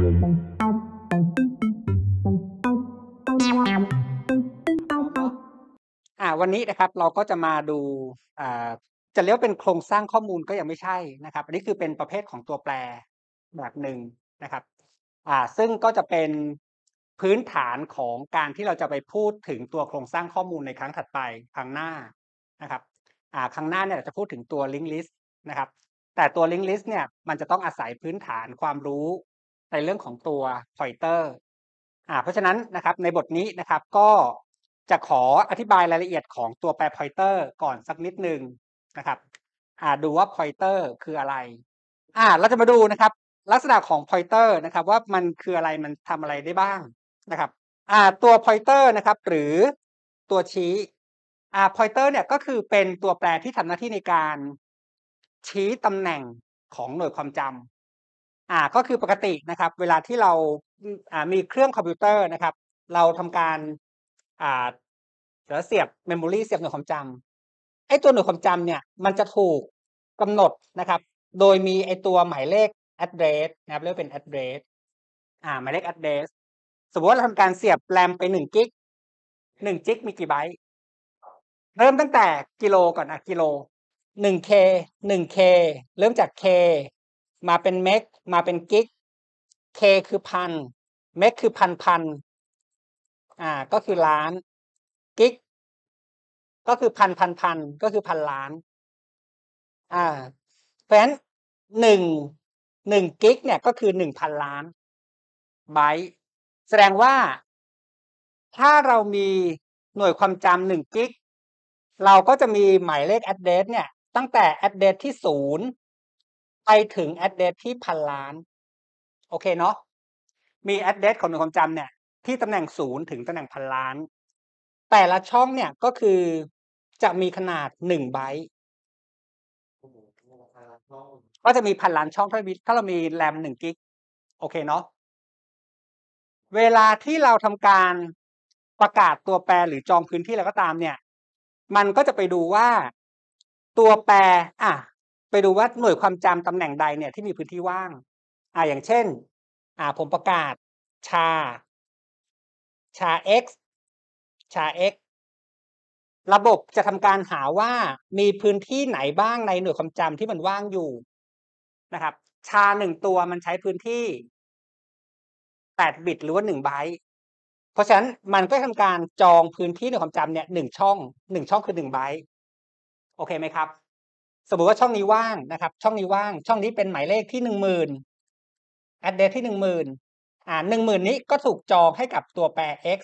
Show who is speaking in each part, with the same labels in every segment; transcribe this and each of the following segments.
Speaker 1: อ่า วันนี้นะครับเราก็จะมาดูอ่าจะเรียกเป็นโครงสร้างข้อมูลก็ยังไม่ใช่นะครับ อันนี้คือเป็นประเภทของตัวแปรแบบหนึ่งนะครับอ่าซึ่งก็จะเป็นพื้นฐานของการที่เราจะไปพูดถึงตัวโครงสร้างข้อมูลในครั้งถัดไปครั้งหน้านะครับอ่าครั้งหน้าเนี่ยจะพูดถึงตัว link list นะครับ แต่ตัว link list เนี่ยมันจะต้องอาศัยพื้นฐานความรู้ในเรื่องของตัวพอยเตอร์อ่าเพราะฉะนั้นนะครับ ในบทนี้นะครับ ก็จะขออธิบายรายละเอียดของตัวแปรพอยเตอร์ก่อนสักนิดหนึ่งนะครับอ่าดูว่าพอยเตอร์คืออะไร อ่า เราจะมาดูนะครับ ลักษณะของพอยเตอร์นะครับว่ามันคืออะไรมันทำอะไรได้บ้างนะครับอ่าตัวพอยเตอร์นะครับหรือตัวชี้อ่าพอยเตอร์เนี่ยก็คือเป็นตัวแปรที่ทำหน้าที่ในการชี้ตำแหน่งของหน่วยความจำ่าก็คือปกตินะครับ เวลาที่เราอ่ามีเครื่องคอมพิวเตอร์นะครับ เราทำการอ่าวเสียบเมมโมรีเสียบหน่วยความจำไอ้ตัวหน่วยความจำเนี่ย มันจะถูกกำหนดนะครับ โดยมีไอ้ตัวหมายเลข address นะครับเรียกเป็น address อ่า หมายเลข address สมมติว่าเราทำการเสียบแรมไปหนึ่งกิกหนึ่งกิกมีกี่ไบต์เริ่มตั้งแต่กิโลก่อนอะกิโลหนึ่งเคหนึ่งเคเริ่มจากเคมาเป็นเมกมาเป็นกิก
Speaker 2: เคคือพัน เมกคือพันพัน อ่า ก็คือล้าน กิกก็คือพันพันพัน ก็คือพันล้าน
Speaker 1: อ่าเพราะฉะนั้นหนึ่งหนึ่งกิกเนี่ยก็คือหนึ่งพันล้านไบต์แสดงว่า ถ้าเรามีหน่วยความจำหนึ่งกิกเราก็จะมีหมายเลขแอดเดสเนี่ย ตั้งแต่แอดเดสที่ศูนย์ไปถึงแอดเดสที่พันล้าน โอเคเนาะมีแอดเดสของหน่วยความจำเนี่ยที่ตำแหน่งศูนย์ถึงตำแหน่งพันล้าน แต่ละช่องเนี่ยก็คือจะมีขนาดหนึ่งไบต์ก็จะมีพันล้านช่อง ถ้าถ้าเรามีแรมหนึ่งกิกโอเคเนาะเวลาที่เราทำการประกาศตัวแปรหรือจองพื้นที่อะไรก็ตามเนี่ย มันก็จะไปดูว่าตัวแปรอ่ะไปดูว่าหน่วยความจำตำแหน่งใดเนี่ยที่มีพื้นที่ว่างอ่าอย่างเช่นอ่า ผมประกาศ ชา ชา x ชา x ระบบจะทำการหาว่ามีพื้นที่ไหนบ้างในหน่วยความจำที่มันว่างอยู่นะครับ ชาหนึ่งตัวมันใช้พื้นที่แปดบิตหรือว่าหนึ่งไบต์เพราะฉะนั้นมันก็ทำการจองพื้นที่หน่วยความจำเนี่ยหนึ่งช่องหนึ่งช่องคือหนึ่งไบต์โอเคไหมครับสมมติว่าช่องนี้ว่างนะครับ ช่องนี้ว่าง ช่องนี้เป็นหมายเลขที่หนึ่งหมื่น address ที่หนึ่งหม
Speaker 2: ื่นอ่าหนึ่งหมื่นนี้ก็ถูกจองให้กับตัวแปร x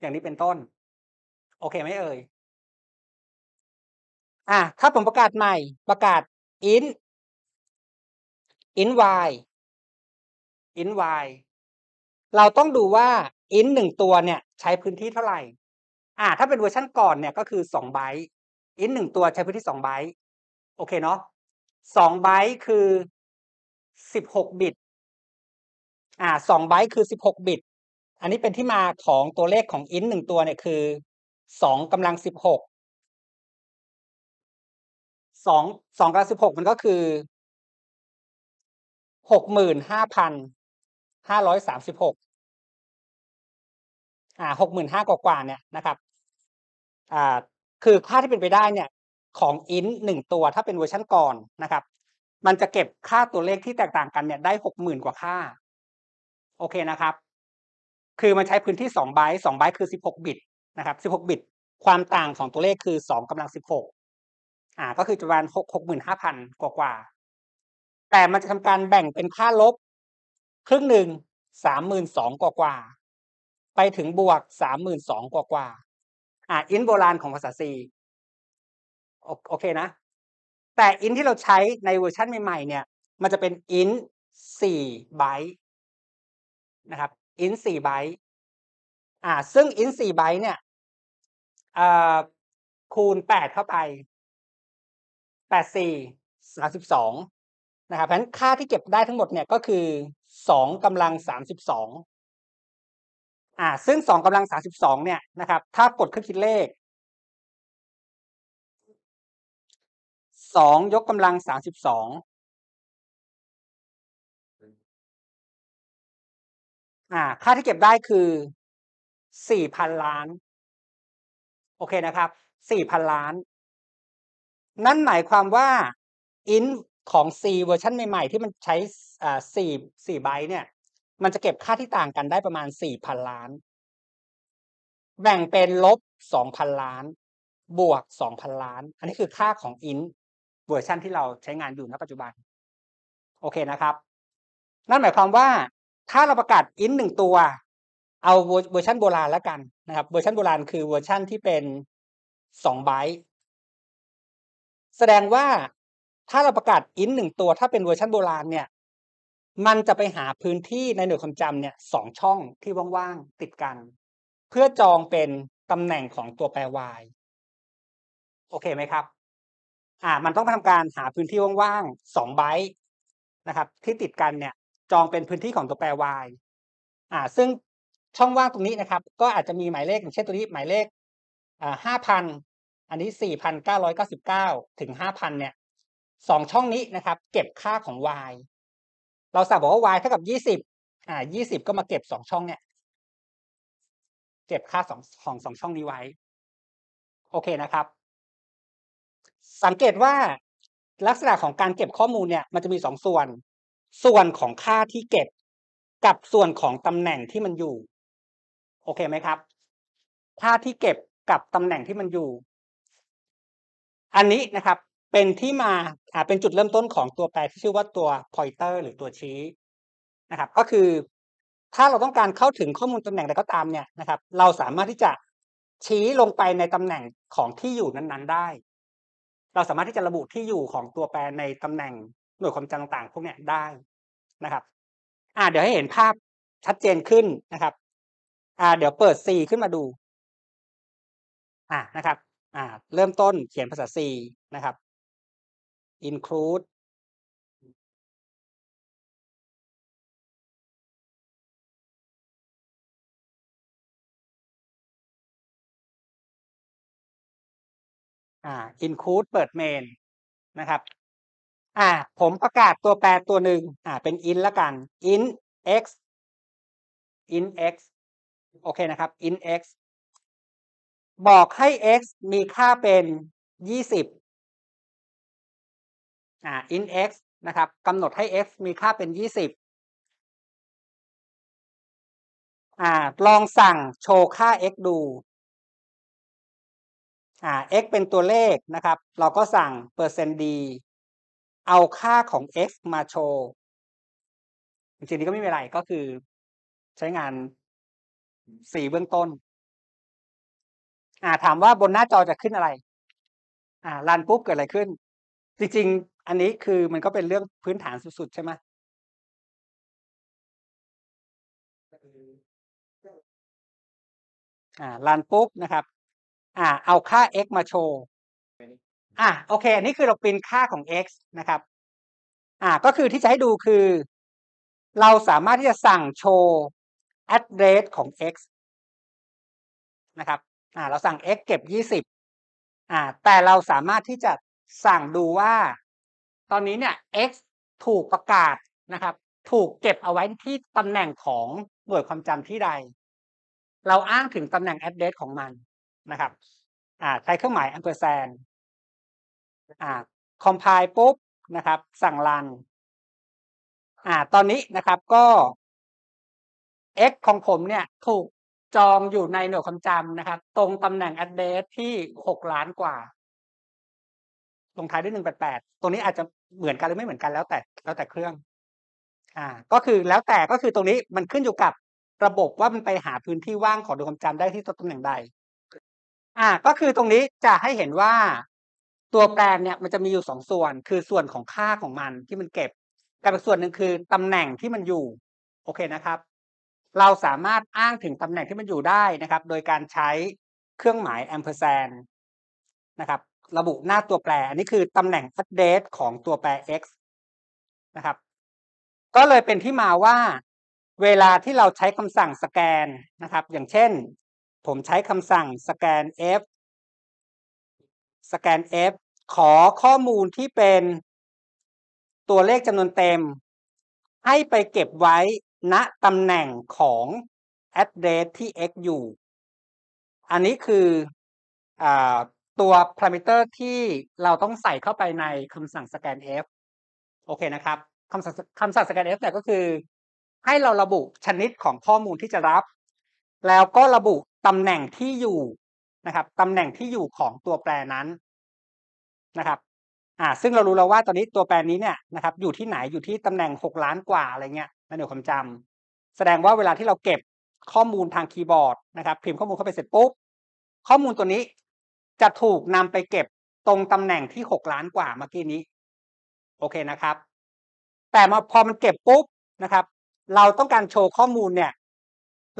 Speaker 2: อย่างนี้เป็นต้น โอเคไหมเอ่ยอ่าถ้าผมประกาศใหม่ ประกาศ in in y in y เราต้องดูว่า in หนึ่งตัวเนี่ย ใช้พื้นที
Speaker 1: ่เท่าไหร่ อ่า ถ้าเป็นเวอร์ชั่นก่อนเนี่ย ก็คือสองไบต์อินหนึ่งตัวใช้พื้นที่สองไบต์
Speaker 2: โอเคเนาะสองไบต์คือสิบหกบิต อ่าสองไบต์คือสิบหกบิต อันนี้เป็นที่มาของตัวเลขของอินหนึ่งตัวเนี่ยคือสองกำลังสิบหกสองสองกำลังสิบหกมันก็คือหกหมื่นห้าพันห้าร้อยสามสิบหกอ่าหกหมื่นห้ากว่าเนี่ยนะครับ อ่าคือค่าที่เป็นไปได้เนี่ย ของอิน
Speaker 1: หนึ่งตัวถ้าเป็นเวอร์ชันก่อนนะครับ มันจะเก็บค่าตัวเลขที่แตกต่างกันเนี่ย ได้หกหมื่นกว่าค่า โอเคนะครับ คือมันใช้พื้นที่สองไบต์สองไบต์คือสิบหกบิตนะครับสิบหกบิต ความต่างของตัวเลขคือสองกำลังสิบหกอ่าก็คือจำนวนหกหกหมื่นห้าพันกว่ากว่าแต่มันจะทำการแบ่งเป็นค่าลบ ครึ่งหนึ่งสามหมื่นสองกว่ากว่าไปถึงบวกสามหมื่นสองกว่ากว่าอ่าอินโบราณของภาษาซีโอเคนะ แต่อินที่เราใช้ในเวอร์ชันใหม่ๆ เนี่ย มันจะเป็นอินสี่
Speaker 2: ไบต์นะครับ อินสี่ไบต์ อ่า ซึ่งอินสี่ไบต์เนี่ยคูณแปดเข้าไป
Speaker 1: แปดสี่สามสิบสองนะครับเพราะฉะนั้นค่าที่เก็บได้ทั้งหมดเนี่ยก็คือ
Speaker 2: สองกำลังสามสิบสองอ่า ซึ่งสองกำลังสาสิบสองเนี่ยนะครับ ถ้ากดเครื่องคิดเลขสองยกกำลังสาสิบสองอ่า ค่าที่เก็บได้คือสี่พันล้าน โอเคนะครับสี่พันล้าน นั่น
Speaker 1: หมายความว่าอินของ C เวอร์ชันใหม่ ๆ ที่มันใช้อ่าสี่สี่ไบต์เนี่ยมันจะเก็บค่าที่ต่างกันได้ประมาณสี่พันล้าน แบ่งเป็นลบสองพันล้าน บวกสองพันล้าน อันนี้คือค่าของอินเวอร์ชันที่เราใช้งานอยู่ณปัจจุบัน โอเคนะครับ นั่นหมายความว่าถ้าเราประกาศอินหนึ่งตัว เอาเวอร์ชันโบราณแล้วกันนะครับ เวอร์ชันโบราณคือเวอร์ชันที่เป็นสองไบต์ แสดงว่าถ้าเราประกาศอินหนึ่งตัวถ้าเป็นเวอร์ชันโบราณเนี่ยมันจะไปหาพื้นที่ในหน่วยความจำเนี่ยสองช่องที่ว่างๆ ติดกัน เพื่อจองเป็นตำแหน่งของตัวแปร y โอเคไหมครับ อ่ามันต้องทำการหาพื้นที่ว่างๆสองไบต์นะครับ ที่ติดกันเนี่ย จองเป็นพื้นที่ของตัวแปร y อ่า ซึ่งช่องว่างตรงนี้นะครับ ก็อาจจะมีหมายเลขอย่างเช่นตัวนี้หมายเลขอ่าห้าพัน อันนี้สี่พันเก้าร้อยเก้าสิบเก้าถึงห้าพันเนี่ยสองช่องนี้นะครับ เก็บค่าของ y เราสับบอกว่า y เท่า
Speaker 2: กับยี่สิบอ่ายี่สิบก็มาเก็บสองช่องเนี่ย เก็บค่าสองของสองช่องนี้ไว้ โอเคนะครับ สังเกตว
Speaker 1: ่าลักษณะของการเก็บข้อมูลเนี่ย มันจะมีสองส่วน ส่วนของค่าที่เก็บกับส่วนของตำแหน่งที่มันอยู่ โอเคไหมครับ ค่าที่เก็บกับตำแหน่งที่มันอยู่ อันนี้นะครับเป็นที่มาอ่าเป็นจุดเริ่มต้นของตัวแปรที่ชื่อว่าตัว pointer หรือตัวชี้นะครับ ก็คือถ้าเราต้องการเข้าถึงข้อมูลตำแหน่งใดก็ตามเนี่ยนะครับ เราสามารถที่จะชี้ลงไปในตำแหน่งของที่อยู่นั้น ๆได้ เราสามารถที่จะระบุที่อยู่ของตัวแปรในตำแหน่ง หน่วยความจำต่างๆ พวกเนี้ยได้นะครับอ่าเดี๋ยวให้เห็นภาพชัดเจนขึ้นนะครับอ่า เดี๋ยวเปิด C ขึ้นมาดู
Speaker 2: อ่านะครับ อ่า เริ่มต้นเขียนภาษา C นะครับ include อ่า include เปิดเมนนะครับ อ่า ผมประกาศตัวแปรตัวหนึ่งอ่าเป็น in ละกัน in x in x โอเคนะครับ in x บอกให้ x มีค่าเป็นยี่สิบอ่า in x นะครับ กำหนดให้ x มีค่าเป็นยิบอ่า ลองสั่งโชว์ค่า x ดู อ่า x เป็นตัวเลขนะครับ เราก็สั่งเปอร์เซนต์ d เอาค่าของ x มาโชว์ จริงๆ นี้ก็ไม่เป็นไร ก็คือใช้งานสีเบื้องต้น อ่า ถามว่าบนหน้าจอจะขึ้นอะไร อ่ารันปุ๊บเกิดอะไรขึ้นจริงๆ อันนี้คือมันก็เป็นเรื่องพื้นฐานสุด ๆ ใช่ไหมอ่า รันปุ๊บนะครับ อ่า เอาค่า x มาโชว์ อ่า โอเค อันนี้คือเราปรินค่าของ x นะครับ อ่า ก็คือที่จะให้ดูคือเราสามารถที่จะสั่งโชว์ address ของ x นะครับ
Speaker 1: อ่า เราสั่ง x เก็บยี่สิบ อ่า แต่เราสามารถที่จะสั่งดูว่าตอนนี้เนี่ย x ถูกประกาศนะครับ ถูกเก็บเอาไว้ที่ตำแหน่งของหน่วยความจำที่ใด เราอ้างถึงตำแหน่ง address
Speaker 2: ของมันนะครับ อ่า ใช้เครื่องหมาย a m p เป s a n d อ่าคอมไพล์ปุ๊บนะครับ สั่งรัน อ่า ตอนนี้นะครับ ก็ x ของผมเนี่ยถูกจองอยู่ในหน่วยความจำนะครับ ตรงตำแหน่ง address ที่ 6 ล้านกว่าลงท้ายด
Speaker 1: ้วยหนึ่งแปดแปด ตรงนี้อาจจะเหมือนกันหรือไม่เหมือนกันแล้วแต่แล้วแต่เครื่อง อ่าก็คือแล้วแต่ก็คือตรงนี้มันขึ้นอยู่กับระบบว่ามันไปหาพื้นที่ว่างของดวงความจำได้ที่ตำแหน่งใด อ่า ก็คือตรงนี้จะให้เห็นว่าตัวแปรเนี่ยมันจะมีอยู่สองส่วน คือส่วนของค่าของมันที่มันเก็บ กับอีกส่วนหนึ่งคือตำแหน่งที่มันอยู่ โอเคนะครับ เราสามารถอ้างถึงตำแหน่งที่มันอยู่ได้นะครับ โดยการใช้เครื่องหมายแอมเปอร์แซนนะครับระบุหน้าตัวแปรอันนี้คือตำแหน่งอั d เดตของตัวแปร x นะครับก็เลยเป็นที่มาว่าเวลาที่เราใช้คำสั่งสแกนนะครับ อย่างเช่นผมใช้คำสั่งสแกน f สแกน f ขอข้อมูลที่เป็นตัวเลขจำนวนเต็ม ให้ไปเก็บไว้ณตำแหน่งของ address ที่ x อยู่ อันนี้คืออตัวพารามิเตอร์ที่เราต้องใส่เข้าไปในคำสั่ง scan f โอเคนะครับคำสั่งคำสั่ง scan f เนี่ยก็คือ ให้เราระบุชนิดของข้อมูลที่จะรับ แล้วก็ระบุตำแหน่งที่อยู่นะครับตำแหน่งที่อยู่ของตัวแปรนั้นนะครับ อ่า ซึ่งเรารู้แล้วว่าตอนนี้ตัวแปรนี้เนี่ยนะครับ อยู่ที่ไหนอยู่ที่ตำแหน่ง 6 ล้านกว่าอะไรเงี้ยในหน่วยความจำแสดงว่าเวลาที่เราเก็บข้อมูลทางคีย์บอร์ดนะครับ พิมพ์ข้อมูลเข้าไปเสร็จปุ๊บ ข้อมูลตัวนี้จะถูกนำไปเก็บตรงตำแหน่งที่หกล้านกว่าเมื่อกี้นี้ โอเคนะครับ แต่มาพอมันเก็บปุ๊บนะครับ
Speaker 2: เราต้องการโชว์ข้อมูลเนี่ย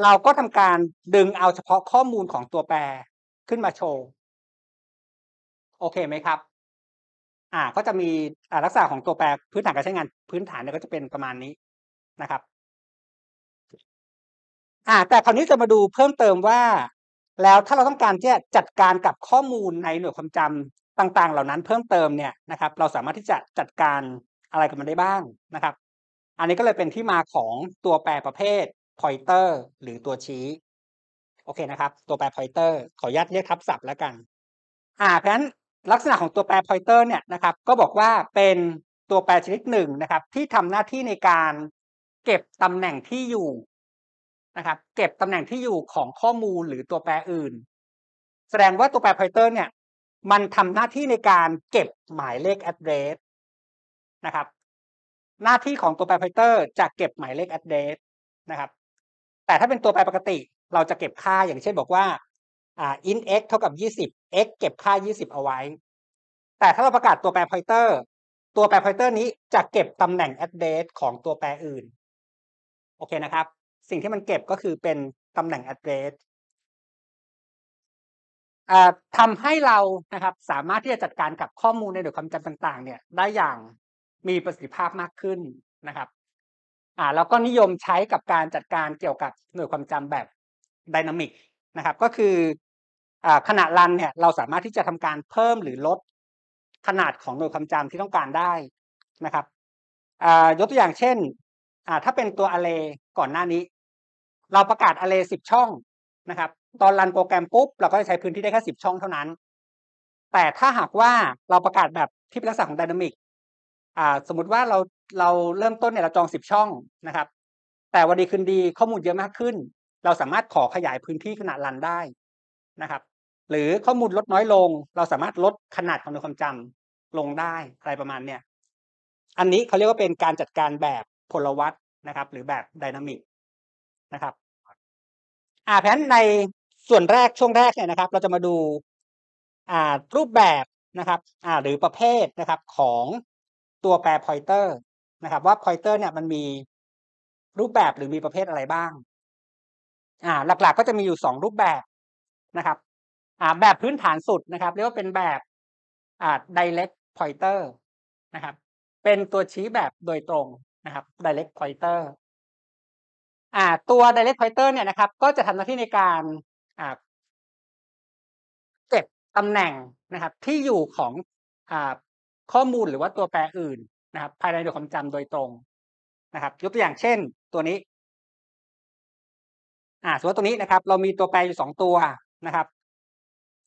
Speaker 2: เราก็ทำการดึงเอาเฉพาะข้อมูลของตัวแปรขึ้นมาโชว์ โอเคไหมครับ
Speaker 1: อ่า ก็จะมีลักษณะของตัวแปรพื้นฐานการใช้งาน พื้นฐานเนี่ยก็จะเป็นประมาณนี้นะครับ อ่า แต่คราวนี้จะมาดูเพิ่มเติมว่าแล้วถ้าเราต้องการที่จะจัดการกับข้อมูลในหน่วยความจำต่าง ๆ เหล่านั้น เพิ่มเติมเนี่ยนะครับ เราสามารถที่จะจัดการอะไรกับมันได้บ้างนะครับ อันนี้ก็เลยเป็นที่มาของตัวแปรประเภท pointer หรือตัวชี้ โอเคนะครับ ตัวแปร pointer ขออนุญาตเรียกทับศัพท์แล้วกันอ่าเพราะฉะนั้นลักษณะของตัวแปร pointer เนี่ยนะครับ ก็บอกว่าเป็นตัวแปรชนิดหนึ่งนะครับ ที่ทำหน้าที่ในการเก็บตำแหน่งที่อยู่นะครับเก็บตำแหน่งที่อยู่ของข้อมูลหรือตัวแปรอื่นแสดงว่าตัวแปร p o เตอร์เนี่ย มันทำหน้าที่ในการเก็บหมายเลข address นะครับหน้าที่ของตัวแปร p o เตอร์จะเก็บหมายเลข address นะครับ แต่ถ้าเป็นตัวแปรปกติเราจะเก็บค่าอย่างเช่นบอกว่าอ่า int x เท่ากับ20 x เก็บค่า 20 เอาไว้ แต่ถ้าเราประกาศตัวแปร p o เตอร์ตัวแปร p o เตอร์นี้จะเก็บตำแหน่ง address ของตัวแปรอื่น โอเคนะครับสิ่งที่มันเก็บก็คือเป็นตำแหน่ง address ทำให้เรานะครับ สามารถที่จะจัดการกับข้อมูลในหน่วยความจำต่าง ๆ เนี่ย ได้อย่างมีประสิทธิภาพมากขึ้นนะครับ่า แล้วก็นิยมใช้กับการจัดการเกี่ยวกับหน่วยความจำแบบดินามิกนะครับ ก็คืออ่าขณะรันเนี่ย เราสามารถที่จะทำการเพิ่มหรือลดขนาดของหน่วยความจำที่ต้องการได้นะครับอ่ายกตัวอย่างเช่นอ่าถ้าเป็นตัว array ก่อนหน้านี้ เราประกาศ array สิบช่องนะครับ ตอนรันโปรแกรมปุ๊บเราก็จะใช้พื้นที่ได้แค่สิบช่องเท่านั้น แต่ถ้าหากว่าเราประกาศแบบที่เป็นลักษณะของดินามิก อ่า สมมติว่าเราเราเริ่มต้นเนี่ย เราจองสิบช่องนะครับ แต่วันดีคืนดีข้อมูลเยอะมากขึ้น เราสามารถขอขยายพื้นที่ขนาดรันได้นะครับ หรือข้อมูลลดน้อยลง เราสามารถลดขนาดของหน่วยความจำลงได้อะไรประมาณเนี่ย อันนี้เขาเรียกว่าเป็นการจัดการแบบพลวัตนะครับหรือแบบดินามิกนะครับอ่า แผนในส่วนแรกช่วงแรกเนี่ยนะครับ เราจะมาดูอ่ารูปแบบนะครับ อ่า หรือประเภทนะครับ ของตัวแปรพอยเตอร์นะครับ ว่าพอยเตอร์เนี่ยมันมีรูปแบบหรือมีประเภทอะไรบ้าง อ่าหลักๆกก็จะมีอยู่สองรูปแบบนะครับ อ่าแบบพื้นฐานสุดนะครับเรียกว่าเป็นแบบอ่า direct pointer นะครับเป็นตัวชี้แบบโดยตรงนะครับ direct pointer
Speaker 2: อ่าตัว direct pointer เนี่ยนะครับ ก็จะทำหน้าที่ในการอ่าเก็บตำแหน่งนะครับ ที่อยู่ของอ่า
Speaker 1: ข้อมูลหรือว่าตัวแปรอื่นนะครับ ภายในตัวความจำโดยตรงนะครับยกตัวอย่างเช่นตัวนี้อ่าสมมติตัวนี้นะครับ เรามีตัวแปรอยู่สองตัวนะครับ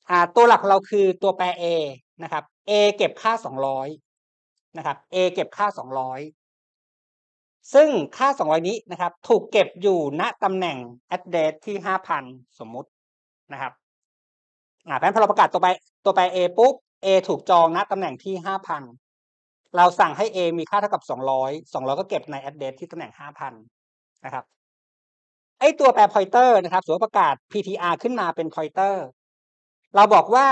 Speaker 1: อ่าตัวหลักของเราคือตัวแปร A นะครับ A เก็บค่าสองร้อยนะครับ A เก็บค่าสองร้อยซึ่งค่า 200 นี้นะครับ ถูกเก็บอยู่ณตำแหน่ง address ที่ 5,000 สมมุตินะครับอ่าแพรน้พอเราประกาศตัวไป ตัวไป A ปุ๊บ A ถูกจองณตำแหน่งที่5,000 เราสั่งให้ A มีค่าเท่ากับ 200 200 ก็เก็บใน address ที่ตำแหน่ง 5,000 นะครับไอตัวแปร pointer นะครับสวมประกาศ PTR ขึ้นมาเป็น pointer เราบอกว่า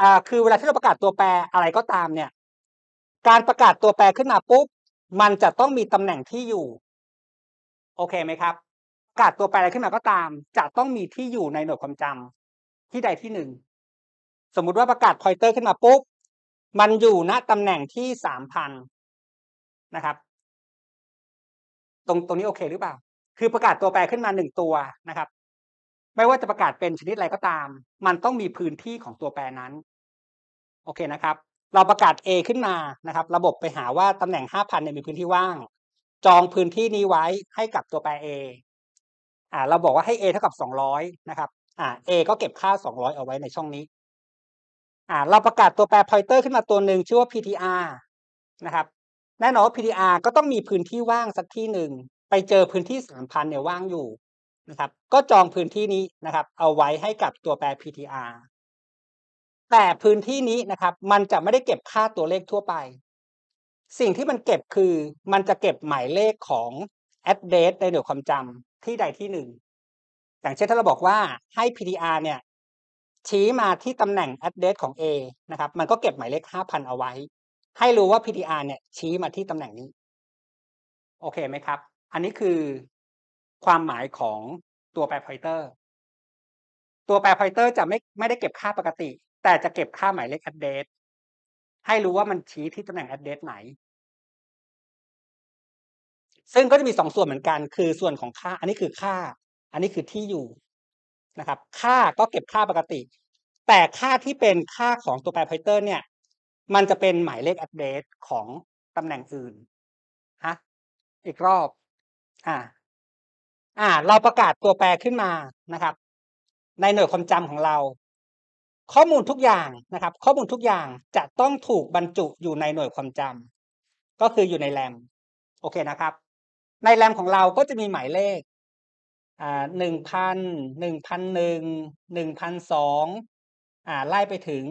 Speaker 1: อ่า คือเวลาที่เราประกาศตัวแปรอะไรก็ตามเนี่ย การประกาศตัวแปรขึ้นมาปุ๊บมันจะต้องมีตำแหน่งที่อยู่ โอเคไหมครับกาดตัวแปรอะไรขึ้นมาก็ตาม จะต้องมีที่อยู่ในหน่วยความจ
Speaker 2: ำที่ใดที่หนึ่ง สมมุติว่าประกาศพอยเตอร์ขึ้นมาปุ๊บมันอยู่ณตำแหน่งที่สามพันนะครับ
Speaker 1: ตรงตรงนี้โอเคหรือเปล่า คือประกาศตัวแปรขึ้นมาหนึ่งตัวนะครับ ไม่ว่าจะประกาศเป็นชนิดอะไรก็ตาม มันต้องมีพื้นที่ของตัวแปรนั้น โอเคนะครับเราประกาศ A ขึ้นมา นะครับ ระบบไปหาว่าตำแหน่ง 5,000เนี่ยมีพื้นที่ว่าง จองพื้นที่นี้ไว้ให้กับตัวแปร A อ่า เราบอกว่าให้ A เท่ากับ 200 นะครับ อ่า A ก็เก็บค่า 200 เอาไว้ในช่องนี้ อ่า เราประกาศตัวแปร pointer ขึ้นมาตัวหนึ่งชื่อว่า PTR นะครับ แน่นอนว่า PTR ก็ต้องมีพื้นที่ว่างสักที่หนึ่ง ไปเจอพื้นที่ 3,000เนี่ยว่างอยู่ นะครับ ก็จองพื้นที่นี้ นะครับ เอาไว้ให้กับตัวแปร PTR แต่พื้นที่นี้นะครับ มันจะไม่ได้เก็บค่าตัวเลขทั่วไป สิ่งที่มันเก็บคือ มันจะเก็บหมายเลขของ address ในหน่วยความจำที่ใดที่หนึ่งอย่างเช่นถ้าเราบอกว่าให้ PDR เนี่ยชี้มาที่ตำแหน่ง address ของ A นะครับ มันก็เก็บหมายเลข 5,000 เอาไว้
Speaker 2: ให้รู้ว่า PDR เนี่ย ชี้มาที่ตำแหน่งนี้ โอเคไหมครับ อันนี้คือ ความหมายของตัวแปรพอยเตอร์
Speaker 1: ตัวแปรพอยเตอร์จะไม่ไม่ได้เก็บค่าปกติแต่จะเก็บค่าหมายเลข address ให้รู้ว่ามันชี้ที่ตำแหน่ง address ไหน ซึ่งก็จะมีสองส่วนเหมือนกัน คือส่วนของค่า อันนี้คือค่า อันนี้คือที่อยู่นะครับ ค่าก็เก็บค่าปกติ แต่ค่าที่เป็นค่าของตัวแปร pointer เนี่ย มันจะเป็
Speaker 2: นหมายเลข address ของตำแหน่งอื่นฮะอีกรอบอ่าอ่า เราประกาศตัวแปรขึ้นมานะครับ ในหน่ว
Speaker 1: ยความจำของเราข้อมูลทุกอย่างนะครับ ข้อมูลทุกอย่างจะต้องถูกบรรจุอยู่ในหน่วยความจำ ก็คืออยู่ในแรมโอเคนะครับ ในแรมของเราก็จะมีหมายเลขอ่าหนึ่งพันหนึ่งพันหนึ่งหนึ่งพันสองอ่าไล่ไปถึง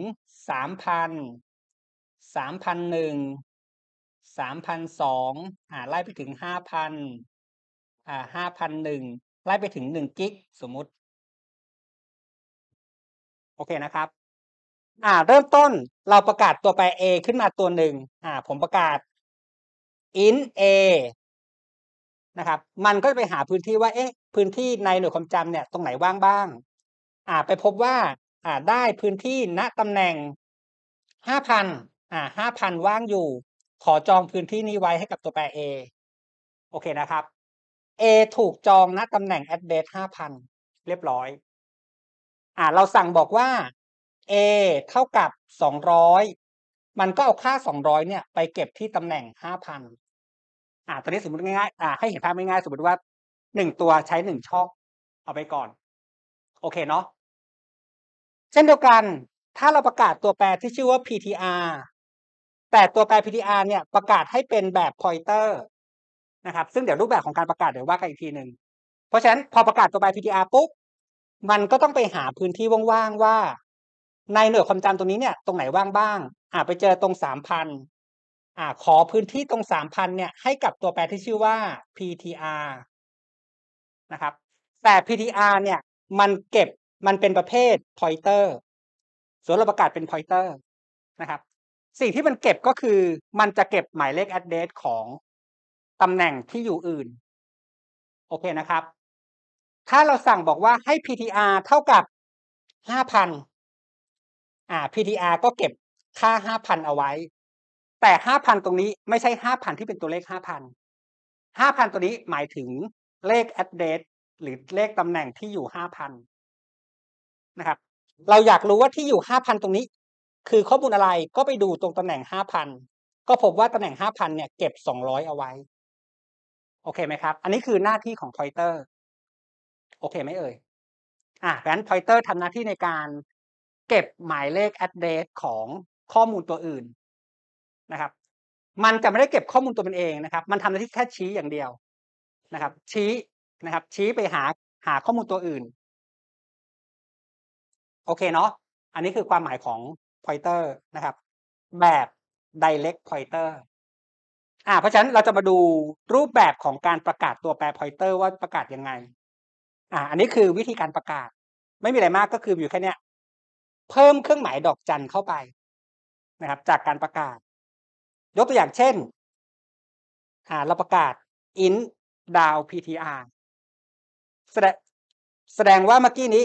Speaker 1: สามพันสามพันหนึ่งสามพันสองอ่าไล่ไปถึงห้าพัน
Speaker 2: อ่าห้าพันหนึ่งไล่ไปถึงหนึ่งกิกสมมติโอเคนะครับ อ่า เริ่มต้นเราประกาศตัวแปร a ขึ้นมาตัวหนึ่ง อ่า ผมประกาศ i n a
Speaker 1: นะครับ มันก็จะไปหาพื้นที่ว่า เอ๊ะพื้นที่ในหน่วยความจำเนี่ยตรงไหนว่างบ้าง อ่า ไปพบว่า อ่าได้พื้นที่ณตำแหน่งห้าพัน อ่าห้าพันว่างอยู่ ขอจองพื้นที่นี้ไว้ให้กับตัวแปร a โอเคนะครับ a ถูกจองณตำแหน่ง address ห้าพัน เรียบร้อย่าเราสั่งบอกว่า a เท่ากับสองร้อยมันก็เอาค่าสองร้อยเนี่ยไปเก็บที่ตำแหน่งห้าพันอ่า ตอนนี้สมมติง่ายๆ อ่า ให้เห็นภาพง่ายๆ สมมติว่าหนึ่งตัวใช้หนึ่งช่อง เอาไปก่อน โอเคเนาะเช่นเดียวกัน ถ้าเราประกาศตัวแปรที่ชื่อว่า PTR แต่ตัวแปร PTR เนี่ยประกาศให้เป็นแบบ pointer นะครับ ซึ่งเดี๋ยวรูปแบบของการประกาศเดี๋ยวว่ากันอีกทีหนึ่งเพราะฉะนั้นพอประกาศตัวแปร PTR ปุ๊บมันก็ต้องไปหาพื้นที่ว่างๆว่า ในหน่วยความจำตรงนี้เนี่ยตรงไหนว่างบ้างอ่าไปเจอตรงสามพันอ่า ขอพื้นที่ตรงสามพันเนี่ยให้กับตัวแปรที่ชื่อว่า PTR นะครับ แต่ PTR เนี่ย มันเก็บมันเป็นประเภท pointer ส่วนระประกาศเป็น pointer นะครับ สิ่งที่มันเก็บก็คือ มันจะเก็บหมายเลข address ของตำแหน่งที่อยู่อื่น
Speaker 2: โอเคนะครับถ้าเราสั่งบอกว่าให้ PTR เท่ากับห้าพันอ่า PTR ก็เก็บค่าห้าพันเอาไว้
Speaker 1: แต่ห้าพันตรงนี้ไม่ใช่ห้าพันที่เป็นตัวเลขห้าพัน ห้าพันตัวนี้หมายถึงเลข address หรือเลขตำแหน่งที่อยู่ห้าพันนะครับ เราอยากรู้ว่าที่อยู่ห้าพันตรงนี้ คือข้อมูลอะไร ก็ไปดูตรงตำแหน่งห้าพัน ก็พบว่าตำแหน่งห้าพันเนี่ย เก็บสองร้อยเอาไว้ โอเคไหมครับ อันนี้คือหน้าที่ของ pointer โอเคไหมเอ่ย อ่ะดันั้นอยเตอร์ทำหน้าที่ในการเก็บหมายเลข address ของข้อมูลตัวอื่นนะครับ มันจะไม่ได้เก็บข้อมูลตัวมันเองนะครับ มันทำหน้าที่แค่ชี้อย่างเดียวนะครับ ชี้นะครับ ชี้ไปหาหาข้อมูลตัวอื่น โอเคเนาะ อันนี้คือความหมายของพอยเตอร์นะครับ แบบ direct pointer อ่าเพราะฉะนั้นเราจะมาดูรูปแบบของการประกาศตัวแปร pointer ว่าประกาศยังไงอ่าอันนี้คือวิธีการประกาศ ไม่มีอะไรมากก็
Speaker 2: คืออยู่แค่เนี้ย เพิ่มเครื่องหมายดอกจันเข้าไป นะครับ จากการประกาศ ยกตัวอย่างเช่นอ่าเราประกาศ in down ptr แสดงแสดงว่าเมื่อกี้นี้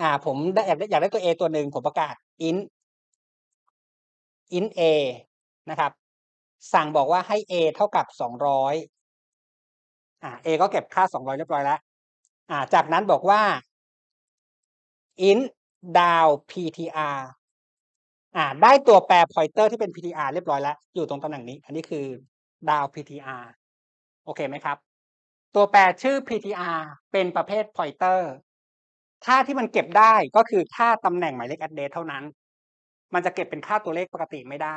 Speaker 2: อ่า ผมอยากได้อยากได้ตัว a ตัวหนึ่งผมประกาศ in in a นะครับ สั่งบอกว่าให้ a เท่ากับสองร้อยอ่า a ก็เก็บค่าสองร้อยเรียบร้อยแล้ว่าจากนั้นบอกว่า
Speaker 1: int down ptr อ่าได้ตัวแปร pointer ที่เป็น ptr เรียบร้อยแล้ว อยู่ตรงตำแหน่งนี้ อันนี้คือ down ptr โอเคไหมครับ ตัวแปรชื่อ ptr เป็นประเภท pointer ค่าที่มันเก็บได้ก็คือ ค่าตำแหน่งหมายเลข address เท่านั้น มันจะเก็บเป็นค่าตัวเลขปกติไม่ได้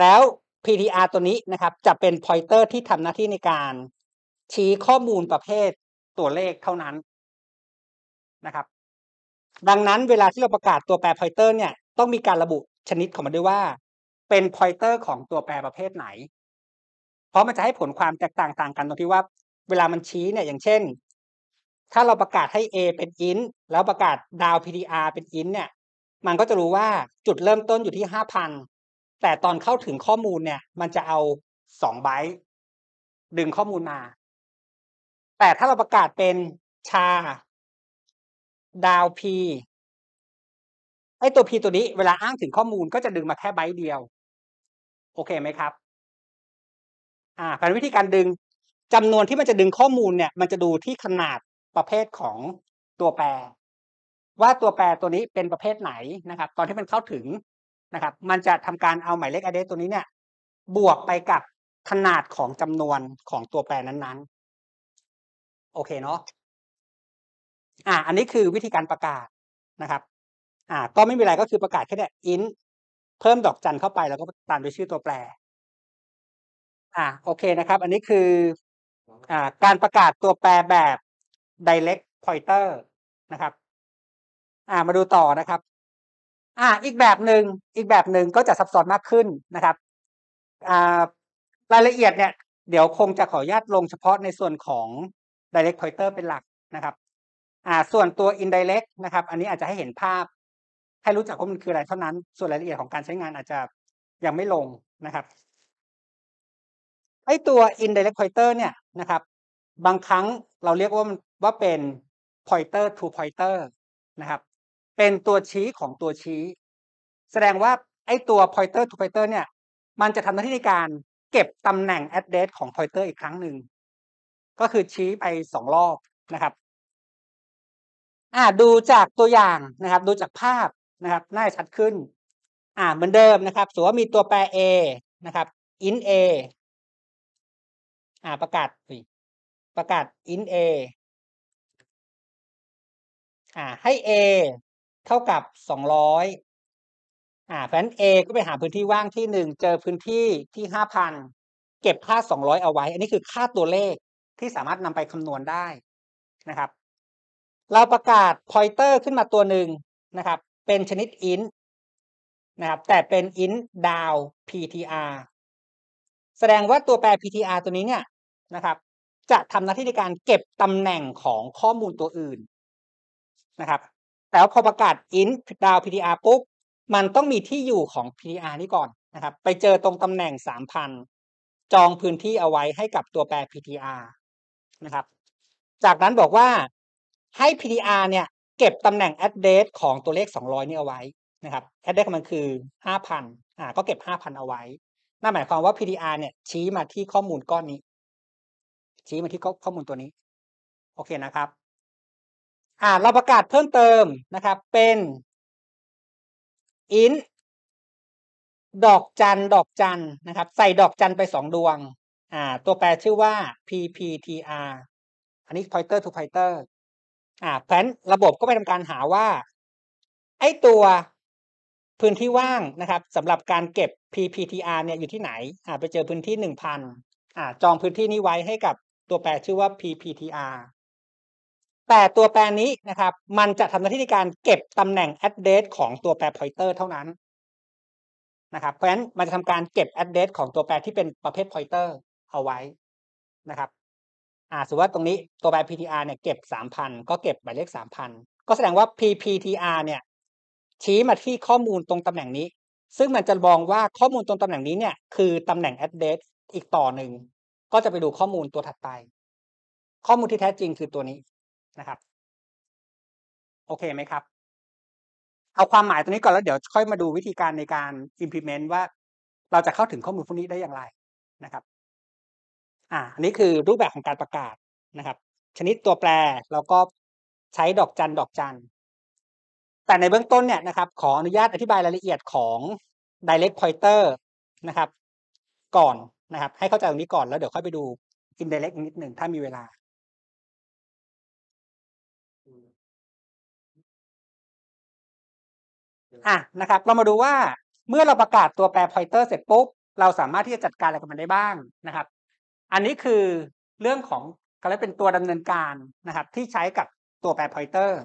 Speaker 1: แล้ว PTR ตัวนี้นะครับจะเป็น pointer ที่ทำหน้าที่ในการชี้ข้อมูลประเภทตัวเลขเท่านั้นนะครับ ดังนั้นเวลาที่เราประกาศตัวแปรพอยเตอร์ เนี่ยต้องมีการระบุชนิดของมันด้วยว่า เป็นพอยเตอร์ของตัวแปรประเภทไหน เพราะมันจะให้ผลความแตกต่างต่างกัน ตรงที่ว่า เวลามันชี้เนี่ยอย่างเช่น ถ้าเราประกาศให้ A เป็น int แล้วประกาศดาว PDR เป็น int เนี่ย มันก็จะรู้ว่าจุดเริ่มต้นอยู่ที่ห้าพัน
Speaker 2: แต่ตอนเข้าถึงข้อมูลเนี่ย มันจะเอาสองไบต์ดึงข้อมูลมาแต่ถ้าเราประกาศเป็นชา ดาวพีไอตัวพีตัวนี้ เวลาอ้างถึงข้อมูลก็จะดึงมาแค่ไบต์เดียว โอเคไหมครับอ่าการวิธีการดึง
Speaker 1: จำนวนที่มันจะดึงข้อมูลเนี่ย มันจะดูที่ขนาดประเภทของตัวแปร ว่าตัวแปรตัวนี้เป็นประเภทไหนนะครับ ตอนที่มันเข้าถึงนะครับ มันจะทำการเอาหมายเลขอเดตตัวนี้เนี่ย บวกไปกับขนาดของจำนวนของตัวแปร
Speaker 2: นั้นโอเคเนาะ อ่า อันนี้คือวิธีการประกาศนะครับ อ่า ก็ไม่มีอะไรก็คือประกาศแค่เนี้ย i n นเพิ่มดอกจ
Speaker 1: ันเข้าไปแล้วก็ตามด้วยชื่อตัวแปร อ่า โอเคนะครับ อันนี้คือ อ่า การประกาศตัวแปรแบบ direct pointer นะครับ อ่า มาดูต่อนะครับ อ่า อีกแบบหนึ่งอีกแบบหนึ่งก็จะซับซ้อนมากขึ้นนะครับ อ่า รายละเอียดเนี่ยเดี๋ยวคงจะขออนุญาตลงเฉพาะในส่วนของ direct pointer เป็นหลักนะครับอ่าส่วนตัว indirect นะครับ อันนี้อาจจะให้เห็นภาพ ให้รู้จักว่ามันคืออะไรเท่านั้นส่วนรายละเอียดของการใช้งานอาจจะยังไม่ลงนะครับ ไอตัว indirect pointer เนี่ยนะครับ บางครั้งเราเรียกว่ามันว่าเป็น pointer to pointer นะครับเป็นตัวชี้ของตัวชี้ แสดงว่าไอตัว pointer to pointer เนี่ย มันจะทำหน้าที่ในการเก็บตำแหน่ง address ของ pointer อีกครั้งหนึ่งก็คือชี้ไปสองรอบนะครับ อ่า ดูจากตัวอย่างนะครับ ดูจากภาพนะครับน่าชัดขึ้น อ่า เหมือนเดิมนะครับ
Speaker 2: สมมติว่ามีตัวแปร a นะครับ i n a อ่า ประกาศประกาศ i n a อ่า ให้ a เท่ากับสองร้อย อ่าแผนน a ก็ไปหาพื
Speaker 1: ้นที่ว่างที่หนึ่งเจอพื้นที่ที่ห้าพันเก็บค่าสองร้อยเอาไว้ อันนี้คือค่าตัวเลขที่สามารถนำไปคำนวณได้นะครับเราประกาศพอยเตอร์ขึ้นมาตัวหนึ่งนะครับ เป็นชนิด int นะครับแต่เป็น int down ptr แสดงว่าตัวแปร ptr ตัวนี้เนี่ยนะครับ จะทำหน้าที่ในการเก็บตำแหน่งของข้อมูลตัวอื่นนะครับ แล้วพอประกาศ int down ptr ปุ๊บมันต้องมีที่อยู่ของ ptr นี้ก่อนนะครับ ไปเจอตรงตำแหน่ง 3,000 จองพื้นที่เอาไว้ให้กับตัวแปร ptr นะครับ จากนั้นบอกว่าให้ PDR เนี่ย เก็บตำแหน่ง address ของตัวเลข 200 นี่เอาไว้นะครับ address ของมันคือ 5,000อ่าก็เก็บ 5,000 เอาไว้นั่นหมายความว่า PDR เนี่ย ชี้มาที่ข้อมูลก้อนนี้
Speaker 2: ชี้มาที่ข้อมูลตัวนี้ โอเคนะครับ อ่า เราประกาศเพิ่มเติมนะครับ เป็น int
Speaker 1: ดอกจันดอกจันนะครับ ใส่ดอกจันไปสองดวง่าตัวแปรชื่อว่า pptr อันนี้ pointer to pointer อ่าแพรนนระบบก็ไปทำการหาว่า ไอตัวพื้นที่ว่างนะครับสำหรับการเก็บ pptr เนี่ยอยู่ที่ไหนอ่าไปเจอพื้นที่หนึ่งพันอ่าจองพื้นที่นี้ไว้ให้กับตัวแปรชื่อว่า pptr แต่ตัวแปรนี้นะครับ มันจะทำหน้าที่ในการเก็บตำแหน่ง address ของตัวแปร pointer เท่านั้นนะครับเพราะฉะนั้นมันจะทำการเก็บ address ของตัวแปรที่เป็นประเภท pointer เอาไว้นะครับอ่าสมมติว่าตรงนี้ตัวแปร PTR เนี่ยเก็บสามพันก็เก็บหมายเลขสามพันก็แสดงว่า PPTR เนี่ยชี้มาที่ข้อมูลตรงตำแหน่งนี้ ซึ่งมันจะบองว่าข้อมูลตรงตำแหน่งนี้เนี่ย คือตำแหน่ง address อีกต่อหนึ่ง ก็จะไปดูข้อมูลตัวถัดไป ข้อมูลที่แท้จริงคือตัวนี้นะครับ โอเคไหมครับเอาความหมายตรงนี้ก่อนแล้วเดี๋ยวค่อยมาดูวิธีการในการ implement ว่า เราจะเข้าถึงข้อมูลพวกนี้ได้อย่างไรนะครับอ่ันนี้คือรูปแบบของการประกาศนะครับ ชนิดตัวแปรแล้วก็ใช้ดอกจันดอกจัน แต่ในเบื้องต้นเนี่ยนะครับ ขออนุญาตอธิบายรายละเอียดของ direct
Speaker 2: pointer นะครับ ก่อนนะครับ ให้เข้าใจตรงนี้ก่อนแล้วเดี๋ยวค่อยไปดู indirect นิดหนึ่งถ้ามีเวลา อ่ะนะครับ เรามาดูว่าเมื่อเราประกาศตัว
Speaker 1: แปร pointer เสร็จปุ๊บ เราสามารถที่จะจัดการอะไรกับมันได้บ้างนะครับอันนี้คือเรื่องของก็เลยเป็นตัวดำเนินการนะครับ ที่ใช้กับตัวแปรพอยเตอร์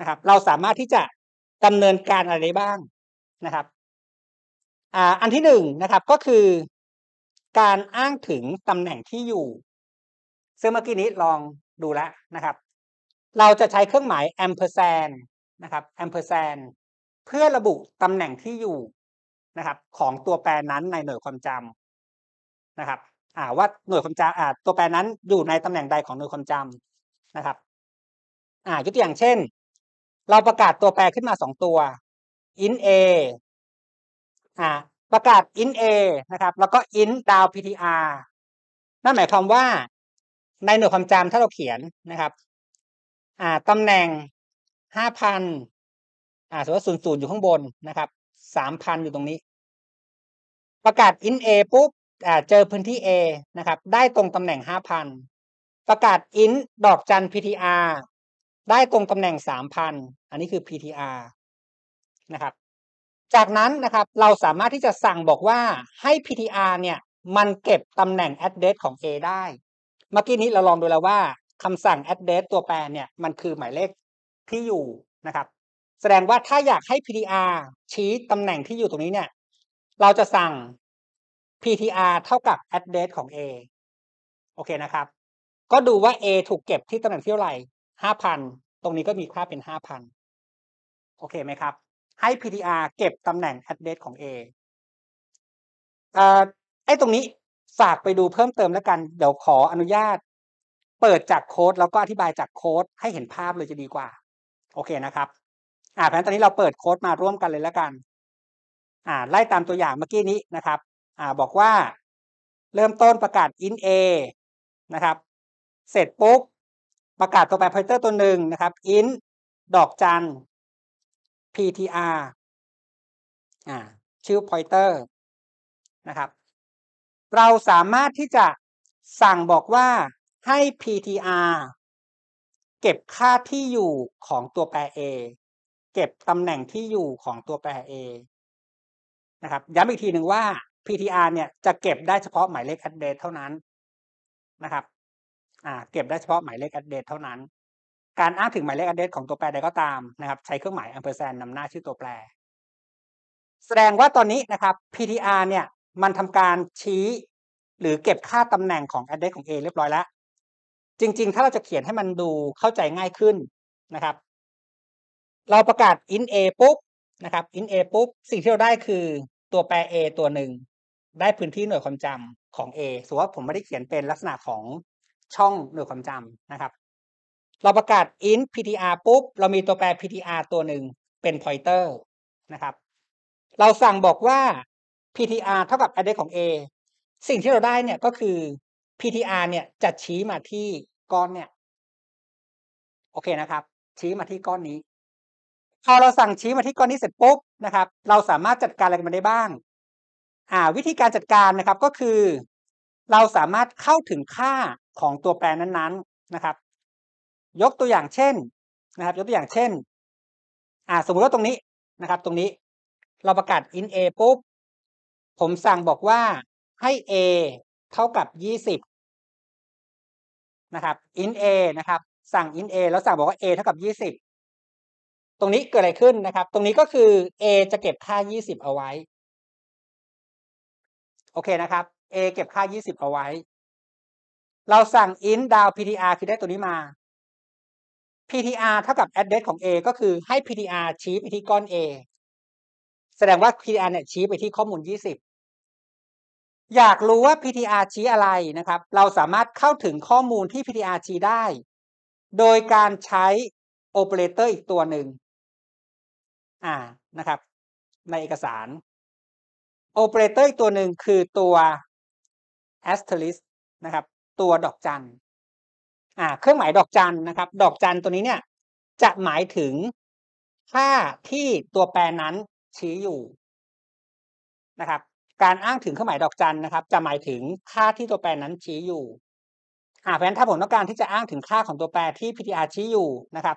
Speaker 1: นะครับ เราสามารถที่จะดำเนินการอะไรบ้างนะครับอ่าอันที่หนึ่งนะครับ ก็คือ การอ้างถึงตำแหน่งที่อยู่ซึ่งเมื่อกี้นี้ลองดูแล้วนะครับ เราจะใช้เครื่องหมาย ampersand นะครับ ampersand เพื่อระบุตำแหน่งที่อยู่นะครับ ของตัวแปรนั้นในหน่วยความจำนะครับ่าว่า หน่วยความจำอ่าตัวแปรนั้นอยู่ในตำแหน่งใดของหน่วยความจำนะครับ อ่ายกตัวอย่างเช่น เราประกาศตัวแปรขึ้นมาสองตัว i n a อ่าประกาศ i n a นะครับแล้วก็ int down ptr นั่นหมายความว่า ในหน่วยความจำถ้าเราเขียนนะครับ อ่าตำแหน่งห้าพันอ่าสมมติว่าศูนย์ศูนย์อยู่ข้างบนนะครับสามพันอยู่ตรงนี้ ประกาศ i n a ปุ๊บเจอพื้นที่ A นะครับได้ตรงตำแหน่ง 5,000 ประกาศอินดอกจัน PTR ได้ตรงตำแหน่ง 3,000 อันนี้คือ PTR นะครับจากนั้นนะครับเราสามารถที่จะสั่งบอกว่าให้ PTR เนี่ย มันเก็บตำแหน่ง address ของ A ได้ เมื่อกี้นี้เราลองดูแล้วว่าคำสั่ง address ตัวแปรเนี่ยมันคือหมายเลขที่อยู่นะครับแสดงว่าถ้าอยากให้ PTR ชี้ตำแหน่งที่อยู่ตรงนี้เนี่ย เราจะสั่ง PTR เท่ากับ address ของ A โอเคนะครับ ก็ดูว่า A ถูกเก็บที่ตำแหน่งเท่าไหร่ห้าพัน ตรงนี้ก็มีค่าเป็นห้าพัน โอเคไหมครับ ให้ PTR เก็บตำแหน่ง address ของ A เอ่อไอ้ตรงนี้ฝากไปดูเพิ่มเติมแล้วกัน เดี๋ยวขออนุญาต เปิดจากโค้ดแล้วก็อธิบายจากโค้ดให้เห็นภาพเลยจะดีกว่า โอเคนะครับ อ่า แผนตอนนี้เราเปิดโค้ดมาร่วมกันเลยแล้วกัน อ่า ไล่ตามตัวอย่างเมื่อกี้นี้นะครับอ่าบอกว่าเริ่มต้นประกาศ int a
Speaker 2: นะครับเสร็จปุ๊บประกาศตัวแปร pointer ตัวหนึ่งนะครับ int ดอกจัน ptr อ่าชื่อ pointer นะครับ เราสามารถที่จะสั่งบอก
Speaker 1: ว่าให้ ptr เก็บค่าที่อยู่ของตัวแปร a เก็บตำแหน่งที่อยู่ของตัวแปร a นะครับย้ำอีกทีหนึ่งว่า PTR เนี่ยจะเก็บได้เฉพาะหมายเลข address เท่านั้นนะครับอ่าเก็บได้เฉพาะหมายเลข address เท่านั้น การอ้างถึงหมายเลข address ของตัวแปรใดก็ตามนะครับ ใช้เครื่องหมาย ampersand นำหน้าชื่อตัวแปร แสดงว่าตอนนี้นะครับ PTR เนี่ยมันทำการชี้หรือเก็บค่าตำแหน่งของ address ของ A เรียบร้อยแล้ว จริง ๆ ถ้าเราจะเขียนให้มันดูเข้าใจง่ายขึ้นนะครับ เราประกาศ int A ปุ๊บนะครับ int A ปุ๊บสิ่งที่เราได้คือตัวแปร A ตัวหนึ่งได้พื้นที่หน่วยความจำของ A สมมติว่าผมไม่ได้เขียนเป็นลักษณะของช่องหน่วยความจำนะครับ เราประกาศ int ptr ปุ๊บเรามีตัวแปร ptr ตัวหนึ่งเป็น pointer นะครับ เราสั่งบอกว่า ptr เท่ากับ address ของ A สิ่งที่เราได้เนี่ยก็คือ ptr เนี่ย จะชี้มาที่ก้อนเนี่ย โอเคนะครับ ชี้มาที่ก้อนนี้พอเราสั่งชี้มาที่ก้อนนี้เสร็จปุ๊บนะครับ เราสามารถจัดการอะไรมันได้บ้างวิธีการจัดการนะครับก็คือเราสามารถเข้าถึงค่าของตัวแปรนั้นๆนะครับ ยกตัวอย่างเช่นนะครับ ยกตัวอย่างเช่น
Speaker 2: อ่า สมมุติว่าตรงนี้นะครับ ตรงนี้เราประกาศ in a ปุ๊บผมสั่งบอกว่าให้ a เท่ากับยี่สิบ
Speaker 1: นะครับ in a นะครับ สั่ง in a แล้วสั่งบอกว่า a เท่ากับยี่สิบตรงนี้เกิดอะไรขึ้นนะครับ ตรงนี้ก็คือ a จะเก็บค่ายี่สิบเอาไว้โอเคนะครับ A เก็บค่า 20 เอาไว้ เราสั่ง int down ptr คือได้ตัวนี้มา ptr เท่ากับ address ของ A ก็คือให้ ptr ชี้ไปที่ก้อน A แสดงว่า ptr เนี่ยชี้ไปที่ข้อมูล 20 อยากรู้ว่า ptr ชี้อะไรนะครับ เราสามารถเข้าถึงข้อมูลที่ ptr ชี้ได้ โดยการใช้ operator อีกตั
Speaker 2: วหนึ่ง อ่านะครับ ในเอกสารโอเปอเรเตอร์อีกตัวหนึ่งคือตัว asterisk นะครับ ตัวดอ
Speaker 1: กจันอ่า เครื่องหมายดอกจันนะครับ ดอกจันตัวนี้เนี่ยจะหมายถึงค่าที่ตัวแปรนั้นชี้อยู่นะครับ การอ้างถึงเครื่องหมายดอกจันนะครับ จะหมายถึงค่าที่ตัวแปรนั้นชี้อยู่ อ่าแพนถ้าผมต้องการที่จะอ้างถึงค่าของตัวแปรที่ PTR ชี้อยู่นะครับ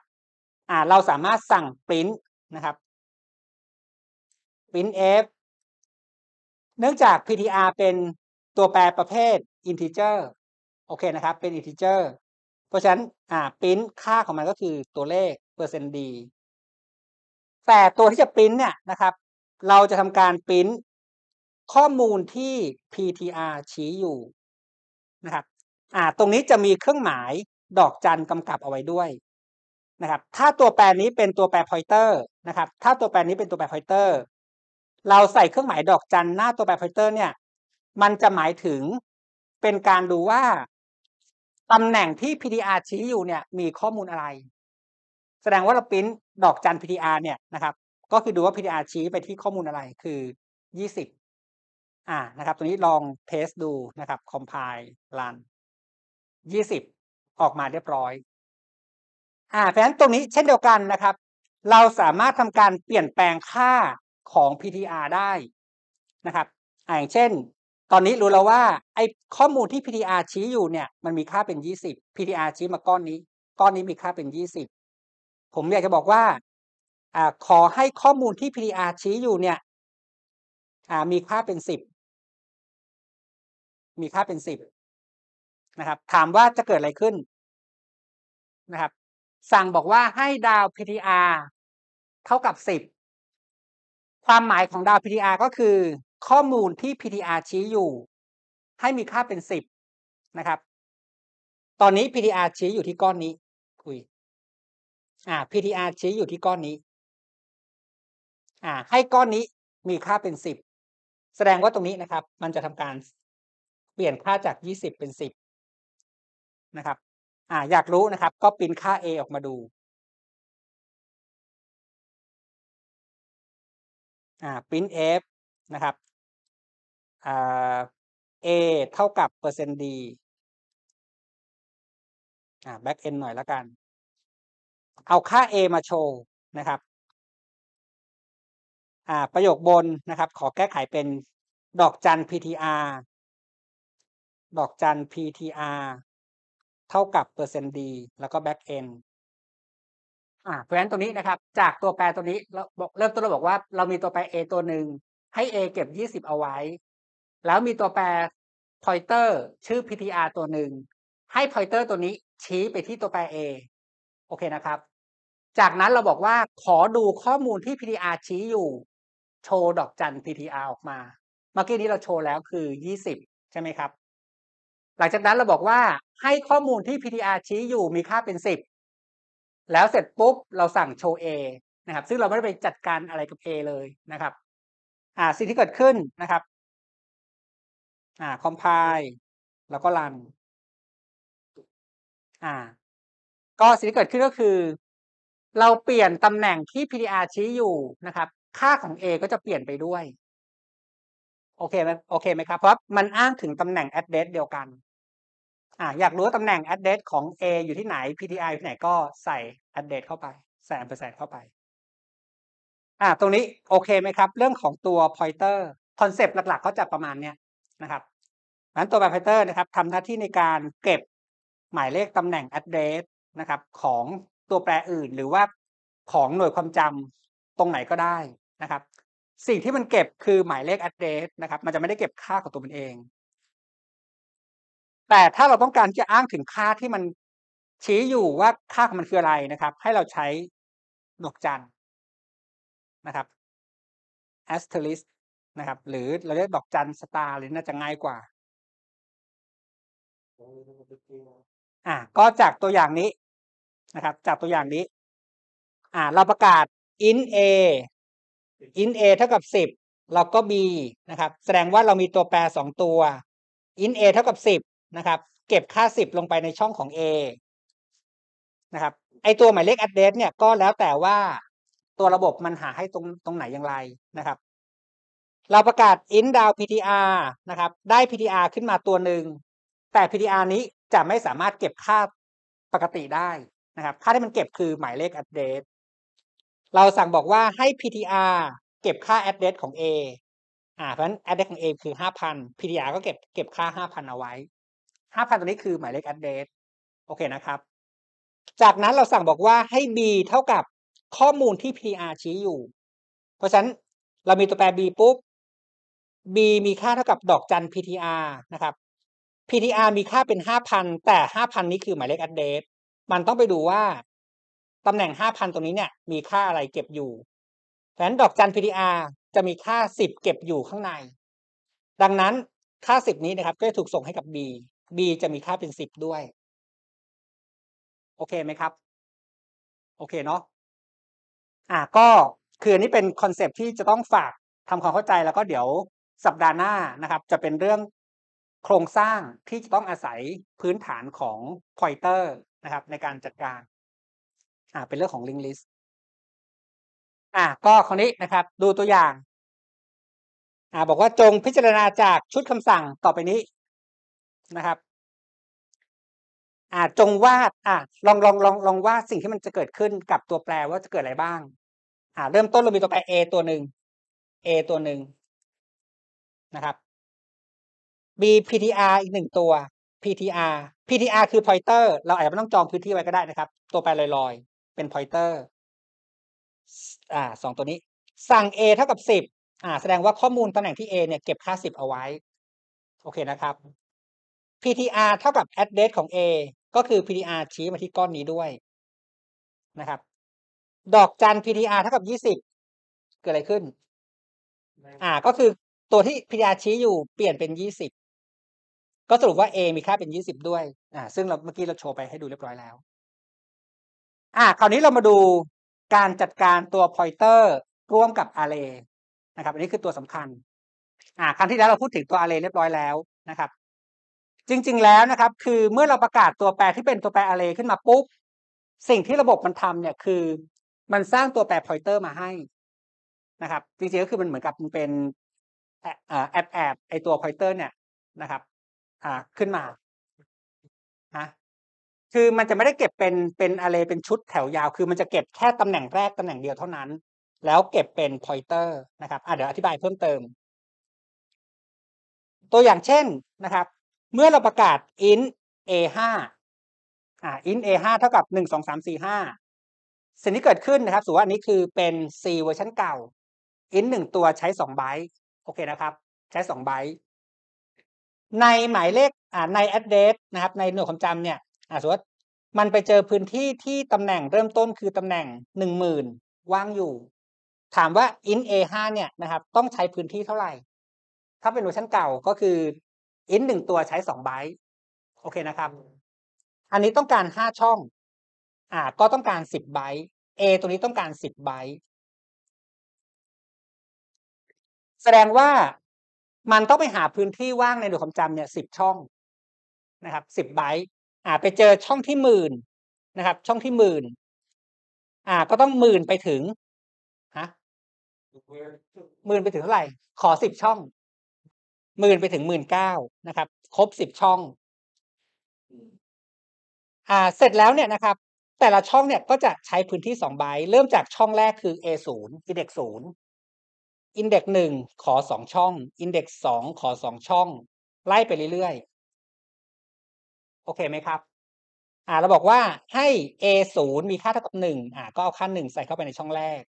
Speaker 1: อ่า เราสา
Speaker 2: มารถสั่งปริ้นนะครับปริ้น f เนื่องจาก PTR เป็นตัวแปรประเภท integer โอเคน
Speaker 1: ะครับ เป็น integer เพราะฉะนั้นอ่าปริ้นค่าของมันก็คือตัวเลขเปอร์เซ d นต์ดี
Speaker 2: แต่ตัวที่จะปริ้นเนี่ยนะครับ เราจะทำการปริ้นข้อมูลที่ PTR ชี้อยู่นะครับอ่า
Speaker 1: ตรงนี้จะมีเครื่องหมายดอกจันกำกับเอาไว้ด้วยนะครับถ้าตัวแปรนี้เป็นตัวแปรพอยเตอร์นะครับถ้าตัวแปรนี้เป็นตัวแปรพอยเตอร์เราใส่เครื่องหมายดอกจันหน้าตัวแบบพอยเตอร์เนี่ย มันจะหมายถึงเป็นการดูว่า ตำแหน่งที่ PDR ชี้อยู่เนี่ย มีข้อมูลอะไร แสดงว่าเราพิมพ์ดอกจัน PDR เนี่ยนะครับก็คือดูว่า PDR ชี้ไปที่ข้อมูลอะไรคือ 20อ่านะครับตัวนี้ลองเทสดูนะครับ compile run 20 ออกมาเรียบร้อยอ่าเพราะฉะนั้นตรงนี้เช่นเดียวกันนะครับ เราสามารถทำการเปลี่ยนแปลงค่าของ PTR ได้นะครับ อย่างเช่น ตอนนี้รู้แล้วว่า ไอ้ข้อมูลที่ PTR ชี้อยู่เนี่ย มันมีค่าเป็น20 PTR ชี้มาก้อนนี้ ก้อนนี้มีค่าเป็น20ผมอยากจะบอกว่า
Speaker 2: อขอให้ข้อมูลที่ PTR ชี้อยู่เนี่ยมีค่าเป็น 10มีค่าเป็น10นะครับ ถามว่าจะเกิดอะไรขึ้นนะครับ สั่งบอกว่าให้ดาว PTR เท่ากับ10ความหมายของดาว PTR ก็คือข้อมูลที่ PTR ชี้อยู่ให้มีค่าเป็นสิบนะครับ ตอนนี้ PTR ชี้อยู่ที่ก้อนนี้คุยอ่า PTR ชี้อยู่ที่ก้อนนี้ อ่า ให้ก้อนนี้มีค่าเป็นสิบ แสดงว่าตรงนี้นะครับ มันจะทำการ เปลี่ยนค่าจากยี่สิบเป็นสิบนะครับ อ่า อยากรู้นะครับ ก็ปิ้นค่า A ออกมาดูอ่า print f นะครับ อ่า a เท่ากับเปอร์เซ็นต์ d อ่า back end หน่อยละกัน เอาค่า a มาโชว์นะครับ อ่า ประโยคบนนะครับ ขอแก้ไขเป็นดอกจัน ptr ดอกจัน ptr
Speaker 1: เท่ากับเปอร์เซ็นต์ d แล้วก็ back end อ่าเพราะฉะนั้นตัวนี้นะครับ จากตัวแปรตัวนี้เราบอกเริ่มต้นเราบอกว่าเรามีตัวแปร a ตัวหนึ่งให้ a เก็บ 20 เอาไว้ แล้วมีตัวแปร pointer ชื่อ ptr ตัวหนึ่งให้ pointer ตัวนี้ชี้ไปที่ตัวแปร a โอเคนะครับ จากนั้นเราบอกว่าขอดูข้อมูลที่ ptr ชี้อยู่ โชว์ดอกจัน ptr ออกมา เมื่อกี้นี้เราโชว์แล้วคือ 20ใช่ไหมครับ หลังจากนั้นเราบอกว่าให้ข้อมูลที่ ptr ชี้อยู่มีค่าเป็น 10แล้วเสร็จปุ๊บเราสั่งโชว์
Speaker 2: A นะครับ ซึ่งเราไม่ได้ไปจัดการอะไรกับ A เลยนะครับ อ่า สิ่งที่เกิดขึ้นนะครับ อ่า compile แล้วก็ run อ่า ก็สิ่งที่เกิดขึ้นก็คือ เราเปลี่ยนตำแหน่งที่ PDR ชี้อยู่นะครับ ค่าของ A ก็จะเปลี่ยนไปด้วย
Speaker 1: โอเคไหมโอเคไหมครับ เพราะมันอ้างถึงตำแหน่ง address เดียวกัน อ่า อยากรู้ตำแหน่ง address ของ A อยู่ที่ไหน PTI ที่ไหนก็ใส่อัปเดตเข้าไปแสนเปอร์เซ็น์เข้าไป อ่าตรงนี้โอเคไหมครับ เรื่องของตัวพอยเตอร์คอนเซปต์หลักๆก็จะประมาณเนี้ยนะครับนั้นตัวแพอยเตอร์นะครับทำหน้าที่ในการเก็บหมายเลขตำแหน่งอั d เด s นะครับ ของตัวแปรอื่นหรือว่าของหน่วยความจำตรงไหนก็ได้นะครับ สิ่งที่มันเก็บคือหมายเลขอั d เด s นะครับ มันจะไม่ได้เก็บค่าของตัวมันเอง แต่ถ้าเราต้องการจะอ้าง
Speaker 2: ถึงค่าที่มันชี้อยู่ว่าค่าของมันคืออะไรนะครับ ให้เราใช้ดอกจันนะครับ asterisk นะครับ หรือเราเรียกดอกจันสตาร์หรือน่าจะง่ายกว่า อ่า ก็จากตัวอย่างนี้นะครับ จากตัวอย่างนี้ อ่า เ
Speaker 1: ราประกาศ i n a i n a เท่ากับสิบเราก็ b นะครับแสดงว่าเรามีตัวแปรสองตัว i n a เท่ากับสิบนะครับ เก็บค่าสิบลงไปในช่องของ a นะครับไอตัวหมายเลข address เนี่ยก็แล้วแต่ว่าตัวระบบมันหาให้ตรงตรงไหนอย่างไรนะครับ เราประกาศ i n พ down ptr นะครับ ได้ ptr ขึ้นมาตัวหนึ่ง แต่ ptr นี้จะไม่สามารถเก็บค่าปกติได้นะครับ ค่าที่มันเก็บคือหมายเลข address เราสั่งบอกว่าให้ ptr เก็บค่า address ของ a อ่าเพราะฉะนั้น address ของ a คือ 5,000 ptr ก็เก็บเก็บค่า 5,000 เอาไว้ 5,000 ตัวนี้คือหมายเลข address โอเคนะครับจากนั้นเราสั่งบอกว่าให้ b เท่ากับข้อมูลที่ PR ชี้อยู่ เพราะฉะนั้นเรามีตัวแปร b ปุ๊บ b มีค่าเท่ากับดอกจัน PTR นะครับ PTR มีค่าเป็น 5,000 แต่ 5,000 นี้คือหมายเลข address มันต้องไปดูว่า ตำแหน่ง 5,000 ตรงนี้เนี่ย มีค่าอะไรเก็บอยู่เพราะฉะนั้นดอกจัน PTR จะมีค่า 10 เก็บอยู่ข้างใน
Speaker 2: ดังนั้นค่า 10 นี้นะครับ ก็จะถูกส่งให้กับ b b จะมีค่าเป็น10ด้วยโอเคไหมครับ โอเคเนาะ อ่ะก็คือ อันนี้เป็นคอนเซปที่จะต้องฝากทำความเข้าใจ แล้วก็เดี๋ยว
Speaker 1: สัปดาห์หน้า นะครับ จะเป็นเรื่องโครงสร้าง ที่จะต้องอาศัยพื้นฐานข
Speaker 2: องอยเตอร์นะครับ ในการจัดการ อ่า เป็น เรื่อง ของลิงลิสต์อ่า ก็ คราวนี้นะครับ ดูตัวอย่าง อ่า บอกว่าจงพิจารณาจากชุดคำสั่งต่อไปนี้ นะครับ
Speaker 1: ่าจงวาด อ่าลองลองลองลองวาดสิ่งที่มันจะเกิดขึ้นกับตัวแปรว่าจะเกิดอะไร
Speaker 2: บ้างอ่าเริ่มต้นเรามีตัวแปร a ตัวหนึ่ง a ตัวหนึ่งนะครับ b ptr อีกหนึ่งตัว ptr ptr
Speaker 1: คือ pointer เราอาจจะไม่ต้องจองพื้นที่ไว้ก็ได้นะครับ ตัวแปรลอยๆ เป็น pointer อ่าสองตัวนี้ สั่ง a เท่ากับสิบอ่า แสดงว่าข้อมูลตำแหน่งที่ a เนี่ยเก็บค่าสิบเอาไว้โอเคนะครับ ptr เท่ากับ address ของ a ก็คือ p d r ชี้มาที่ก้อนนี้ด้วยนะครับ ดอกจัน p d r เท่ากับยี่สิบ เกิดอะไรขึ้น อ่า ก็คือตัวที่ p d r ชี้อยู่เปลี่ยนเป็นยี่สิบ ก็สรุปว่า A มีค่าเป็นยี่สิบด้วย อ่า ซึ่งเราเมื่อกี้เราโชว์ไปให้ดูเรียบร้อยแล้ว อ่า คราวนี้เรามาดูการจัดการตัว pointer ร่วมกับ array นะครับ อันนี้คือตัวสำคัญ อ่า ครั้งที่แล้วเราพูดถึงตัว array เรียบร้อยแล้วนะครับจริงๆแล้วนะครับ คือเมื่อเราประกาศตัวแปรที่เป็นตัวแปรอะไรขึ้นมาปุ๊บ สิ่งที่ระบบมันทำเนี่ยคือมันสร้างตัวแปรพอยเตอร์มาให้นะครับ จริง ๆ ก็คือมันเหมือนกับมันเป็นแอบแอบไอตัวพอยเตอร์ เนี่ยนะครับ อ่าขึ้นมานะคือมันจะไม่ได้เก็บเป็นเป็นอะไรเป็นชุดแถวยาว คือมันจะเก็บแค่ตำแหน่งแรก ตำแหน่งเดียวเท่านั้น แล้วเก็บเป็นพอยเตอร์นะครับอ่ะเดี๋ยวอธิบายเพิ่มเติม ตัวอย่างเช่นนะครับเมื่อเราประกาศ int a 5อ่า int a 5เท่ากับ 12345 สิ่งที่เกิดขึ้นนะครับสูว่าอันนี้คือเป็น c เวอร์ชันเก่า int หนึ่งตัวใช้สองไบต์โอเคนะครับ ใช้สองไบต์ในหมายเลขอ่าใน address นะครับ ในหน่วยความจำเนี่ยอ่าสมมติมันไปเจอพื้นที่ที่ตำแหน่งเริ่มต้นคือตำแหน่งหนึ่งหมื่นว่างอยู่ ถามว่า int a 5เนี่ยนะครับ ต้องใช้พื้นที่เท่าไหร่ถ้าเป็นเวอร์ชันเก่าก็คืออินหนึ่งตัวใช้สองไบต์โอเคนะครับ
Speaker 2: อันนี้ต้องการห้าช่อง อ่า ก็ต้องการสิบไบต์เอตัวนี้ต้องการสิบไบต์แสดงว่ามันต้องไปหาพื้นที่ว่างในหน่วยความจำเนี่ยสิบช่องนะครับสิบไบต์อ่า ไปเจอช่องที่หมื่นนะครับ ช่องที่หมื่นอ่า ก็ต้องหมื่นไปถึงฮะหมื่นไปถึงเท่าไหร่ ขอสิบช่องหมื่นไปถึงหมื่นเก้านะครับ ครบสิบช่อง
Speaker 1: อ่า เสร็จแล้วเนี่ยนะครับ แต่ละช่องเนี่ยก็จะใช้พื้นที่สองใบเริ่มจากช่องแรกคือ A ศูนย์อินเด็กศูนย์อินเด็กหนึ่งขอสองช่อง อินเด็กสองขอสองช่อง ไล่ไปเรื่อยๆโอเคไหมครับ อ่าเราบอกว่าให้ A ศูนย์มีค่าเท่ากับหนึ่งอ่า ก็เอาค่าหนึ่งใส่เข้าไปในช่องแรก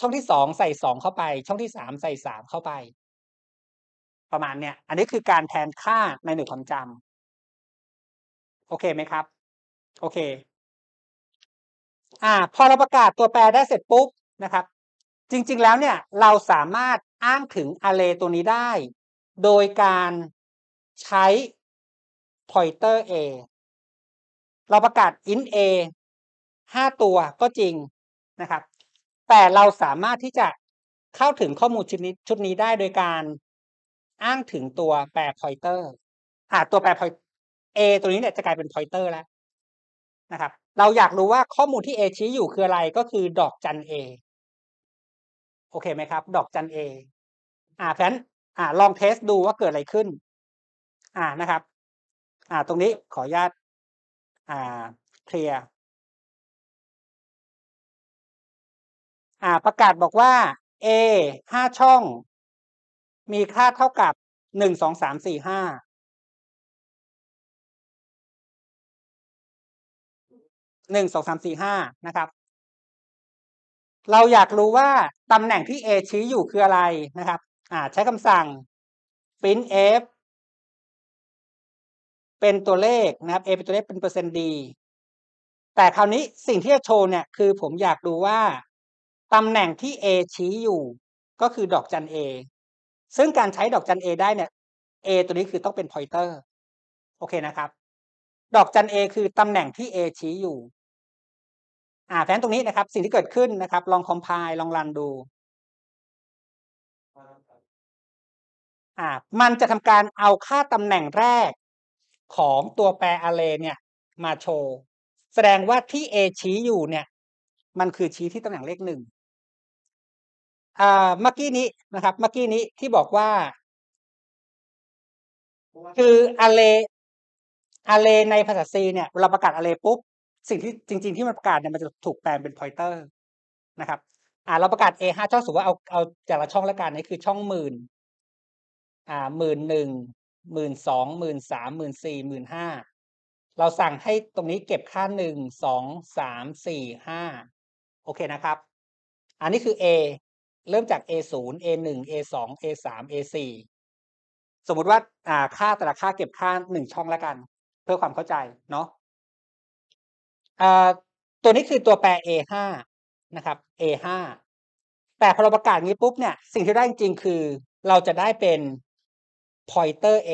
Speaker 1: ช่องที่สองใส่สองเข้าไป ช่องที่สามใส่สามเข้าไป
Speaker 2: ประมาณเนี่ย อันนี้คือการแทนค่าในหน่วยความจำ โอเคไหมครับ โอเค อ่า พอเราประกาศตัวแป
Speaker 1: รได้เสร็จปุ๊บนะครับ จริง ๆ แล้วเนี่ย เราสามารถอ้างถึงอาร์เรย์ตัวนี้
Speaker 2: ได้ โดยการใช้ pointer a เราประกาศ int a ห้าตัวก็จริง
Speaker 1: นะครับ แต่เราสามารถที่จะเข้าถึงข้อมูลชุดนี้ชุดนี้ได้โดยการอ้างถึงตัวแปร pointer อ่าตัวแปร point a ตัวนี้เนี่ยจะกลายเป็น pointer แล้วนะครับ เราอยากรู้ว่าข้อมูลที่ a ชี้อยู่คืออะไร ก็คือดอกจัน a โอเคไหมครับ ดอกจัน a อ่าเพราะฉะนั้น
Speaker 2: อ่า ลองเทสดูว่าเกิดอะไรขึ้น อ่านะครับ อ่า ตรงนี้ขออนุญาต อ่าเคลียร์อ่า ประกาศบอกว่า A ห้าช่องมีค่าเท่ากับหนึ่งสองสามสี่ห้าหนึ่งสองสามสี่ห้านะครับ เราอยากรู้ว่า ตำแหน่งที่ A ชี้อยู่คืออะไรนะครับ อ่า ใช้คำสั่ง print f เป็นตัวเลขนะครับ A เป็นตัวเลข เป็นเปอร์เซ็นต์ D แต่คราวนี้สิ่งที่จะโชว์เนี่ยคือผมอยากดูว่
Speaker 1: า ตำแหน่งที่ A ชี้อยู่ก็คือดอกจัน A ซึ่งการใช้ดอกจัน A ได้เนี่ย A ตัวนี้คือต้องเป็นพอยเตอร์ โอเคนะครับ ดอกจัน A คือตำแหน่งที่ A ชี้อยู่ อ่า แฟนตรงนี้นะครับ สิ่งที่เกิดขึ้นนะครับ ลองคอมไพล์ลองรันดู อ่า มันจะทำการเอาค่าตำแหน่งแรกของตัวแปรอเรย์เนี่ย มาโชว์ แสดงว่าที่ A ชี้อยู่เนี่ย มันคือชี้ที่
Speaker 2: ตำแหน่งเลขหนึ่งเมื่อกี้นี้นะครับ เมื่อกี้นี้ที่บอกว่า คืออะเลอะเลใน
Speaker 1: ภาษาซีเนี่ยเราประกาศอะเลปุ๊บสิ่งที่จริงๆที่มันประกาศเนี่ยมันจะถูกแปลงเป็นพอยเตอร์นะครับ อ่าเราประกาศ A ห้าช่องสูว่าเอาเอาแต่ละช่องละกันนี่คือช่องหมื่นอ่าหมื่นหนึ่งหมื่นสองหมื่นสามหมื่นสี่หมื่นห้าเราสั่งให้ตรงนี้เก็บค่าหนึ่งสองสามสี่ห้าโอเคนะครับ อันนี้คือ A เริ่มจาก A0 A1 A2 A3 A4 สมมุติว่าอ่าค่าแต่ละค่าเก็บค่าหนึ่งช่องแล้วกัน เพื่อความเข้าใจเนาะอ่าตัวนี้คือตัวแปร A5 นะครับ A5 แต่พอเราประกาศนี้ปุ๊บเนี่ย สิ่งที่ได้จริงคือเราจะได้เป็น pointer A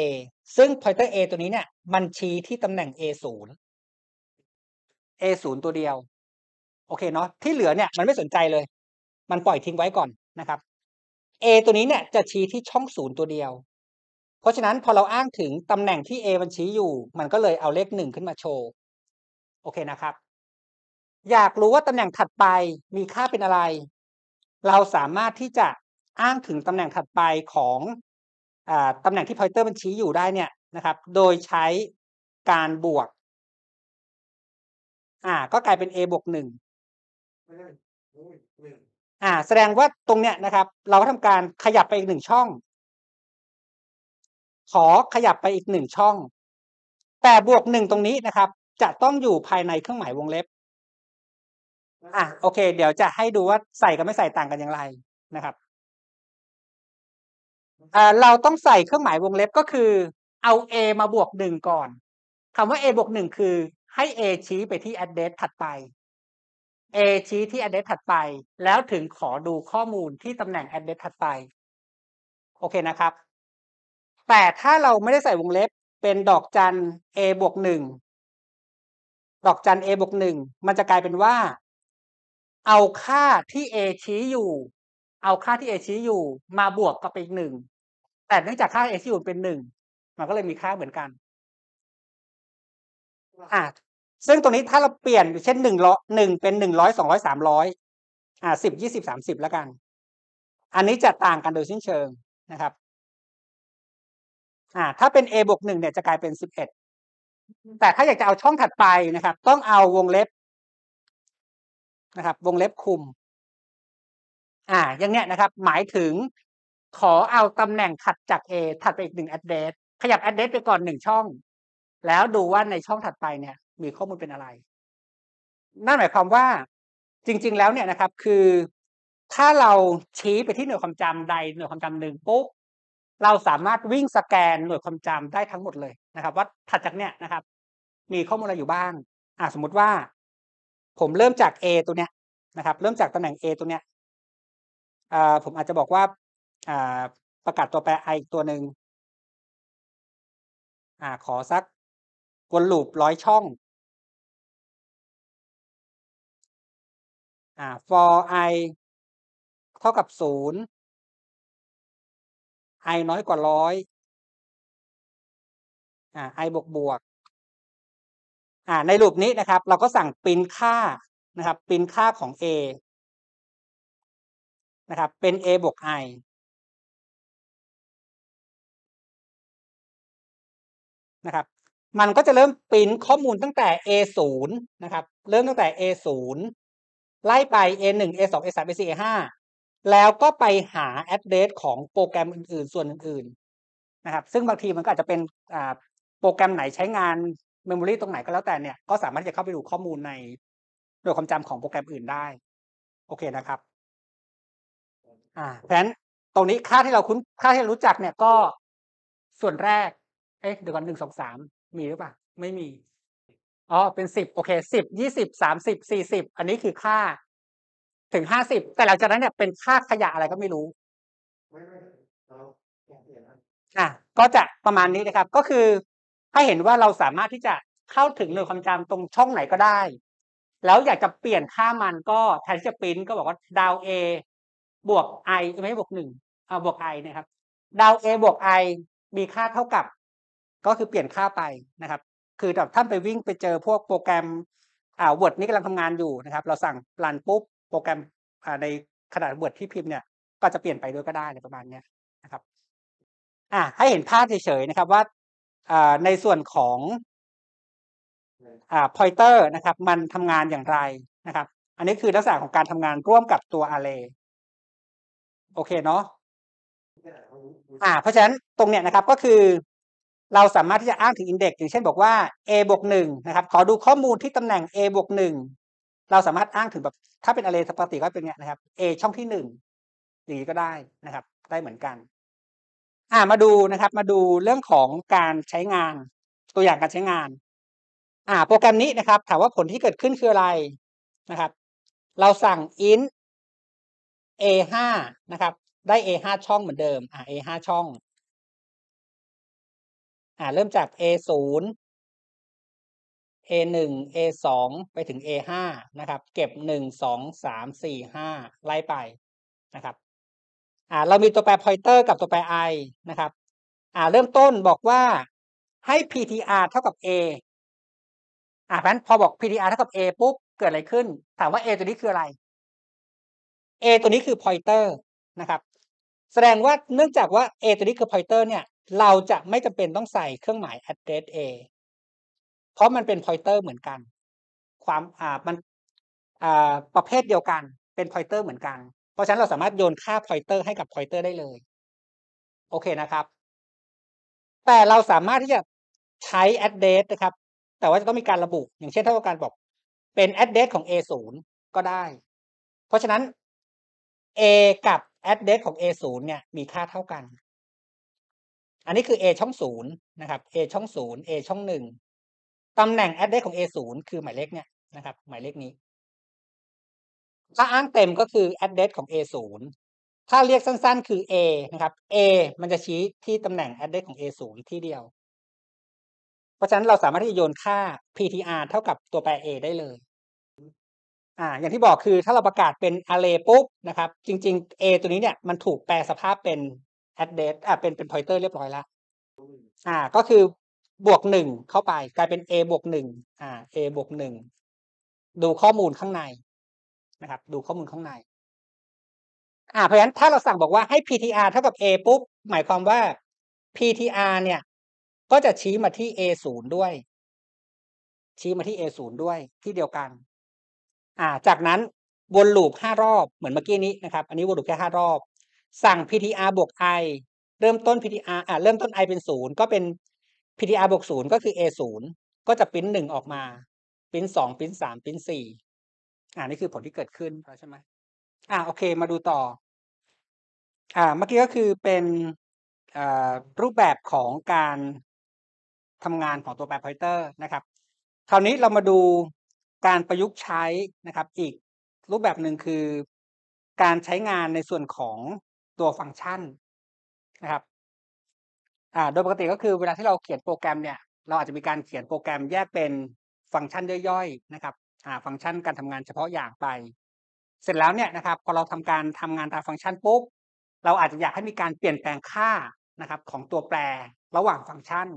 Speaker 1: ซึ่ง pointer A ตัวนี้เนี่ย มันชี้ที่ตำแหน่ง A0 A0 ตัวเดียวโอเคเนาะที่เหลือเนี่ย มันไม่สนใจเลยมันปล่อยทิ้งไว้ก่อนนะครับ A ตัวนี้เนี่ย จะชี้ที่ช่องศูนย์ตัวเดียว เพราะฉะนั้นพอเราอ้างถึงตำแหน่งที่ A มันชี้อยู่ มันก็เลยเอาเลขหนึ่งขึ้นมาโชว์โอเคนะครับ อยากรู้ว่าตำแหน่งถัดไปมีค่าเป็นอะไร เราสามารถที่จะอ้างถึงตำแหน่งถัดไปของ
Speaker 2: อตำแหน่งที่พอยเตอร์มันชี้อยู่ได้เนี่ยนะครับ โดยใช้การบวก อ่า ก็กลายเป็น A บวกหนึ่งอ่า แสดงว่าตรงเนี้ยนะครับ เราก็ทำการขยับไปอีกหนึ่งช่อง ขอขยับไปอีกหนึ่งช่อง แต่บวกหนึ่งตรงนี้นะครับ จะต้องอยู่ภายในเครื่องหมายวงเล็บอ่ะโอเค เดี๋ยวจะให้ดูว่าใส่กับไม่ใส่ต่างกันอย่างไรนะครับอ่า
Speaker 1: เราต้องใส่เครื่องหมายวงเล็บก็คือ เอา a มาบวกหนึ่งก่อนคำว่า a บวกหนึ่งคือให้ a ชี้ไปที่ address ถัดไป A ชี้ที่ address ถัดไป แล้วถึงขอดูข้อมูลที่ตำแหน่ง address ถัดไป โอเคนะครับ แต่ถ้าเราไม่ได้ใส่วงเล็บ เป็นดอกจัน A บวกหนึ่ง ดอกจัน A บวกหนึ่ง มันจะกลายเป็นว่า เอาค่าที่ A ชี้อยู่ เอาค่าที่ A ชี้อยู่ มาบวกกับอีกหนึ่ง แต่เนื่องจากค่า A ชี้อยู่เป็นหนึ่ง มันก็เลยมีค่าเหมือนกันอ่ะซึ่งตรงนี้ถ้าเราเปลี่ยนเช่นหนึ่งเ้หนึ่งเป็นหนึ่งร้อยสองร้อยสามร้อย
Speaker 2: อ่าสิบยี่สิบสามสิบแล้วกัน อันนี้จะต่างกันโดยสิ้นเชิงนะครับอ่า ถ้าเป็น a บวกหนึ่งเนี่ยจะกลายเป็นสิบเอ็ดแต่ถ้าอยากจะเอาช่องถัดไปนะครับ ต้องเอาวงเล็บนะครับ วงเล็บคุม อ่า อย่างเนี้ยนะครับ หมายถึงขอเอาตำแหน่ง
Speaker 1: ถัดจาก A ถัดไปอีกหนึ่ง address ขยับ address ไปก่อนหนึ่งช่อง แล้วดูว่าในช่องถัดไปเนี่ยมีข้อมูลเป็นอะไรนั่นหมายความว่าจริงๆ แล้วเนี่ยนะครับ คือถ้าเราชี้ไปที่หน่วยความจำใดหน่วยความจำหนึ่งปุ๊บเราสามารถวิ่งสแกนหน่วยความจำได้ทั้งหมดเลยนะครับ ว่าถัดจากเนี้ยนะครับมีข้อมูลอะไรอยู่บ้าง อ่าสมมุติว่าผมเริ่มจาก A ตัวเนี้ยนะครับ เริ่มจาก
Speaker 2: ตำแหน่ง A ตัวเนี้ยอ่าผมอาจจะบอกว่าอ่าประกาศตัวแปร i อีกตัวหนึ่งอ่า ขอสักวนลูปร้อยช่องอ่า for i เท่ากับศูนย์ i น้อยกว่าร้อยอ่า i บวกบวกอ่า ในรูปนี้นะครับ เราก็สั่งปริ้นค่านะครับปริ้นค่าของ a นะครับเป็น a บวก i นะครับมันก็จะเริ่มปริ้นข้อมูลตั้งแต่ a ูนย์นะครับ เริ่มตั้งแต่ a ์ไล่ไป a
Speaker 1: 1 a 2 a 3 a 4 a 5แล้วก็ไปหา address ของโปรแกรมอื่นๆ ส่วนอื่นๆ นะครับ ซึ่งบางทีมันก็อาจจะเป็นโปรแกรมไหนใช้งานเมมโมรีตรงไหนก็แล้วแต่เนี่ย ก็สามารถจะเข้าไปดูข้อมูลในหน่วยความจำของโปรแกรมอื่นได้ โอเคนะครับอ่าแพนนตรงนี้ค่าที่เราคุ้น ค่าที่รู้จักเนี่ยก็ส่วนแรก เอ๊ะเดี๋ยวก่อนหนึ่งสองสาม มีหรือเปล่า ไม่มีอ๋อเป็นสิบโอเคสิบยี่สิบสามสิบสี่สิบอันนี้คือค่า ถึงห้าสิบแต่หลังจากนั้นเนี่ยเป็นค่าขยะอะไรก็ไม่รู้อ่ะ ก็จะประมาณนี้นะครับ ก็คือให้เห็นว่าเราสามารถที่จะเข้าถึงหน่วยความจำตรงช่องไหนก็ได้ แล้วอยากจะเปลี่ยนค่ามันก็แทนที่จะปริ้นก็บอกว่าดาวเอบวกไอไม่บวกหนึ่งอ่าบวกไอนะครับ ดาวเอบวกไอมีค่าเท่ากับ ก็คือเปลี่ยนค่าไปนะครับคือแบบท่านไปวิ่งไปเจอพวกโปรแกรมอ่า Word นี่กำลังทำงานอยู่นะครับ เราสั่งรันปุ๊บ โปรแกรมอ่าในขนาดิร์ดที่พิมพ์เนี่ยก็จะเปลี่ยนไปด้วยก็ได้ในประมาณเนี้ยนะครับ อ่าให้เห็นภาพเฉยๆนะครับว่าอ่าในส่วนของอ่าพอยเตอร์นะครับ มันทำงานอย่างไรนะครับ อันนี้คือลักษณะของการทำงานร่วมกับตัวอาร์เรย์โอเคเนาะอ่า เพราะฉะนั้นตรงเนี้ยนะครับก็คือเราสามารถที่จะอ้างถึงอินเด็กซ์อย่างเช่นบอกว่า a บวกหนึ่งนะครับ ขอดูข้อมูลที่ตำแหน่ง a บวกหนึ่งเราสามารถอ้างถึงแบบถ้าเป็นอะไรปกติก็เป็นเนี้ยนะครับ a ช่องที่หนึ่งอย่างนี้ก็ได้นะครับ ได้เหมือนกัน อ่ามาดูนะครับ มาดูเรื่องของการใช้งานตัวอย่างการใช้งาน อ่า โปรแกรมนี้นะครับ ถามว่าผลที่เกิดขึ้นคืออะไรนะครับ เราสั่ง int
Speaker 2: a ห้านะครับ ได้ a ห้าช่องเหมือนเดิม อ่า a ห้าช่องอ่าเริ่มจาก a ศูนย์ a หนึ่ง a สองไปถึง a ห้านะครับ เก็บหนึ่งสองสามสี่
Speaker 1: ห้าไล่ไปนะครับอ่า เรามีตัวแปร pointer กับตัวแปร i นะครับอ่าเริ่มต้นบอกว่าให้ ptr เท่ากับ a อ่าเพราะนั้นพอบอก ptr เท่ากับ a ปุ๊บเกิดอะไรขึ้น ถามว่า a ตัวนี้คืออะไร a ตัวนี้คือ pointer นะครับแสดงว่าเนื่องจากว่า a ตัวนี้คือ pointer เนี่ย เราจะไม่จำเป็นต้องใส่เครื่องหมาย address a เพราะมันเป็น pointer เหมือนกัน ความอ่ามันอ่าประเภทเดียวกันเป็น pointer เหมือนกัน เพราะฉะนั้นเราสามารถโยนค่า pointer ให้กับ pointer ได้เลย โอเคนะครับ แต่เราสามารถที่จะใช้ address นะครับ แต่ว่าจะต้องมีการระบุ อย่างเช่นถ้าเราการบอกเป็น address ของ a 0ก็ได้ เพราะฉะนั้น a กับ address ของ A0 เนี่ยมีค่าเท่ากัน อันนี้คือ A ช่อง0นะครับ A ช่อง0 A ช่อง 1 ตำแหน่ง address ของ A0 คือหมายเลขเนี่ยนะครับหมายเลขนี้ถ้าอ้างเต็มก็คือ address ของ A0 ถ้าเรียกสั้น ๆ คือ A นะครับ A มันจะชี้ที่ตำแหน่ง address ของ A0 ที่เดียว เพราะฉะนั้นเราสามารถที่จะโยนค่า PTR เท่ากับตัวแปร A ได้เลยอ่าอย่างที่บอกคือถ้าเราประกาศเป็น array ปุ๊บนะครับ จริง ๆ a ตัวนี้เนี่ย มันถูกแปลสภาพเป็น address อ่าเป็นเป็น pointer เรียบร้อยแล้วอ่าก็คือบวกหนึ่งเข้าไปกลายเป็น a บวกหนึ่งอ่า a บวกหนึ่งดูข้อมูลข้างในนะครับ ดูข้อมูลข้างในอ่าเพราะฉะนั้นถ้าเราสั่งบอกว่าให้ ptr เท่ากับ a ปุ๊บ หมายความว่า ptr เนี่ยก็จะชี้มาที่ a ศูนย์ด้วย ชี้มาที่ a ศูนย์ด้วยที่เดียวกัน่าจากนั้นวนลูปห้ารอบ เหมือนเมื่อกี้นี้นะครับ อันนี้วนลูปแค่ห้ารอบ สั่ง PTR บวก i เริ่มต้น PTR อ่าเริ่มต้น i เป็นศูนย์ก็เป็น PTR บวกศูนย์ก็คือ a ศูนย์ก็จะปิ้นหนึ่งออกมาปิ้นสองปิ้นสามปิ้นสี่อ่านี่คือผลที่เกิดขึ้น ใช่ไหมอ่า โอเค มาดูต่อ อ่าเมื่อกี้ก็คือเป็นอ่ารูปแบบของการทำงานของตัวแปรพอยเตอร์นะครับ คราวนี้เรามาดูการประยุกต์ใช้นะครับ อีกรูปแบบหนึ่งคือการใช้งานในส่วนของตัวฟังก์ชันนะครับโดยปกติก็คือเวลาที่เราเขียนโปรแกรมเนี่ยเราอาจจะมีการเขียนโปรแกรมแยกเป็นฟังก์ชันย่อยๆ นะครับฟังก์ชันการทำงานเฉพาะอย่างไป เสร็จแล้วเนี่ยนะครับ พอเราทำการทำงานตามฟังก์ชันปุ๊บเราอาจจะอยากให้มีการเปลี่ยนแปลงค่านะครับ ของตัวแปรระหว่างฟังก์ชัน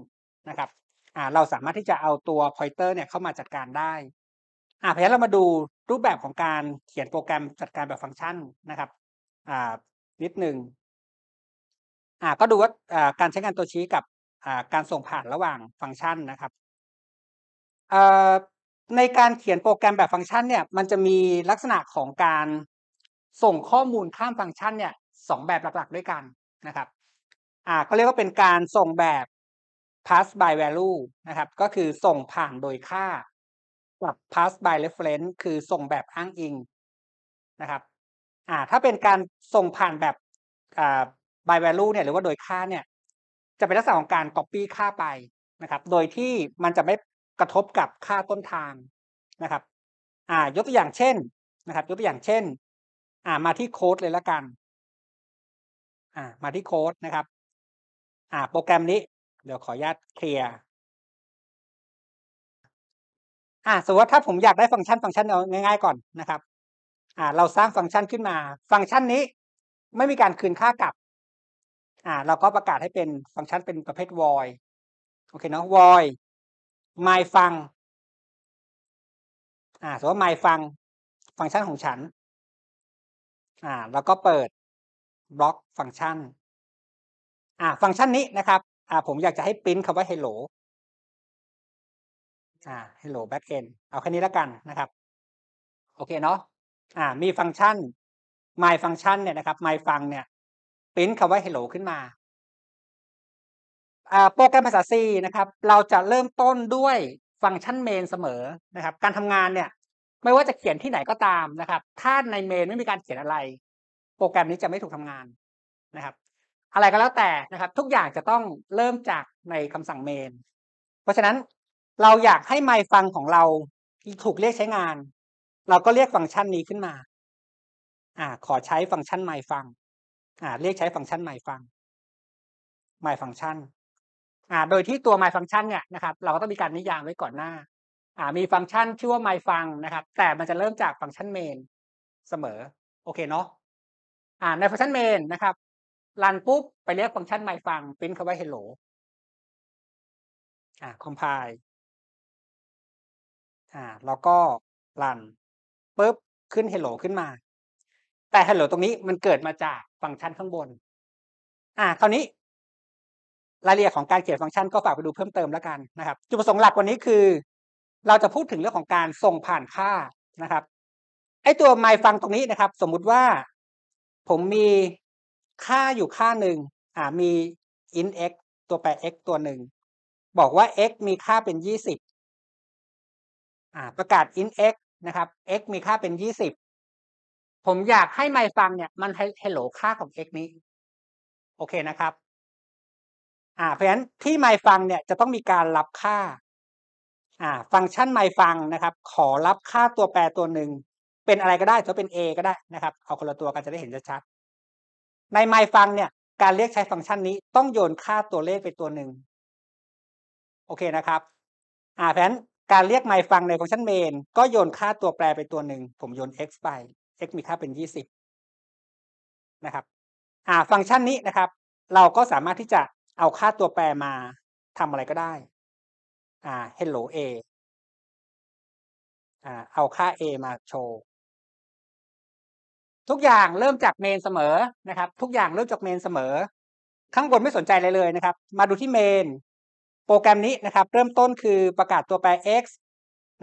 Speaker 1: นะครับเราสามารถที่จะเอาตัวพอยเตอร์ เนี่ยเข้ามาจัดการได้อ่าเพราะ้เรามาดูรูปแบบของการเขียนโปรแกรมจัดการแบบฟังก์ชันนะครับอ่านิดหนึ่งอ่าก็ดูว่าอ่าการใช้งานตัวชี้กับอ่าการส่งผ่านระหว่างฟังก์ชันนะครับอ่าในการเขียนโปรแกรมแบบฟังก์ชันเนี่ย มันจะมีลักษณะของการส่งข้อมูลข้ามฟังก์ชันเนี่ยสองแบบหลักๆด้วยกันนะครับอ่าก็เรียกว่าเป็นการส่งแบบ pass by value นะครับ ก็คือส่งผ่านโดยค่ากับ pass by reference คือส่งแบบอ้างอิงนะครับ อ่า ถ้าเป็นการส่งผ่านแบบอ่า by value เนี่ยหรือว่าโดยค่าเนี่ย จะเป็นลักษณะของการ copy ค่าไปนะครับ โดยที่มันจะไม่กระทบกับค่าต้นทางนะครับอ่า ยกตัวอย่างเช่นนะครับ ยกตัวอย่างเช่น
Speaker 2: อ่ามาที่โค้ดเลยละกัน อ่า มาที่โค้ดนะครับอ่า โปรแกรมนี้ เดี๋ยวขออนุญาตเคลียร์อ่าสมมติว่าถ้าผมอยากได้ฟังก์ชันฟังก์ชันเอาง่ายๆก่อนนะครับ อ่า เราสร้างฟัง
Speaker 1: ก์ชันขึ้นมา ฟังก์ชันนี้ไม่มีการคืนค่ากลับ อ่า เราก็ประกาศให้
Speaker 2: เป็นฟังก์ชันเป็นประเภท void โอเคเนาะ void my ฟัง อ่าสมมติว่า my ฟัง ฟังก์ชันของฉัน อ่าแล้วก็เปิดบล็อกฟังก์ชัน อ่า ฟังก์ชันนี้นะครับ อ่า ผมอยากจะให้ print คำว่า hello อ่า
Speaker 1: hello backend เอาแค่นี้แล้วกันนะครับ โอเคเนาะ อ่า มีฟังก์ชัน my ฟังก์ชันเนี่ยนะครับ my ฟังเนี่ยปริ้นคำว่า hello ขึ้นมา อ่า โปรแกรมภาษา C นะครับ เราจะเริ่มต้นด้วยฟังก์ชัน main เสมอนะครับ การทำงานเนี่ย ไม่ว่าจะเขียนที่ไหนก็ตามนะครับ ถ้าใน main ไม่มีการเขียนอะไร โปรแกรมนี้จะไม่ถูกทำงานนะครับ อะไรก็แล้วแต่นะครับ ทุกอย่างจะต้องเริ่มจากในคำสั่ง main เพราะฉะนั้นเราอยากให้ไมฟังของเราถูกเรียกใช้งานเราก็เรียกฟังก์ชันนี้ขึ้นมา อ่า ขอใช้ฟังก์ชันไมฟังอ่าเรียกใช้ฟังก์ชันไมฟังไมฟังก์ชัน อ่า โดยที่ตัวไมฟังก์ชันเนี่ยนะครับ เราก็ต้องมีการนิยามไว้ก่อนหน้า อ่า มีฟังก์ชันชื่อว่าไมฟังนะครับแต่มันจะเริ่มจากฟังก์ชันเมน เสมอ
Speaker 2: โอเคเนาะอ่า ในฟังก์ชันเมนนะครับรันปุ๊บไปเรียกฟังก์ชันไมฟังเป็นคำว่า hello อ่า compile อ่าแล้วก็รันปุ๊บขึ้น hello ขึ้นมา แต่ hello ตรงนี้มันเกิดมาจากฟังก์ชันข้างบน อ่าคราวนี้
Speaker 1: รายละเอียดของการเขียนฟังก์ชันก็ฝากไปดูเพิ่มเติมแล้วกันนะครับ จุดประสงค์หลักวันนี้คือ เราจะพูดถึงเรื่องของการส่งผ่านค่านะครับ ไอตัว my ฟังตรงนี้นะครับ สมมุติว่าผมมีค่าอยู่ค่าหนึ่งอ่ามี int x ตัวแปร x ตัวหนึ่ง บอกว่า x มีค่าเป็นยี่สิบอ่า ประกาศ int x นะครับ x มีค่าเป็นยี่สิบผมอยากให้ไมฟังเนี่ย มันให้ hello ค่าของ x นี้ โอเคนะครับอ่าเพราะฉะนั้นที่ไมฟังเนี่ยจะต้องมีการรับค่า อ่า ฟังก์ชันไมฟังนะครับ ขอรับค่าตัวแปรตัวหนึ่งเป็นอะไรก็ได้ถ้าเป็น a ก็ได้นะครับเอาคนละตัวกันจะได้เห็นชัดๆในไมฟังเนี่ย การเรียกใช้ฟังก์ชันนี้ต้องโยนค่าตัวเลขไปตัวหนึ่งโอเคนะครับ อ่าเพราะฉะนั้นการเรียกไมฟังในฟังก์ชันเมนก็โยนค่าตัวแปรไปตัวหนึ่ง ผมโยน x ไป x มีค่าเป็นยี่
Speaker 2: สิบนะครับอ่า ฟังก์ชันนี้นะครับ เราก็สามารถที่จะเอาค่าตัวแปรมาทำอะไรก็ได้ อ่า hello a อ่า เอาค่า a มาโชว์ ทุกอย่างเริ่มจากเมนเสมอนะครับ ทุกอย่างเริ่มจากเมนเสมอ ข้างบนไม่สนใจเล
Speaker 1: ยเลยนะครับ มาดูที่เมนโปรแกรมนี้นะครับเริ่มต้นคือประกาศตัวแปร x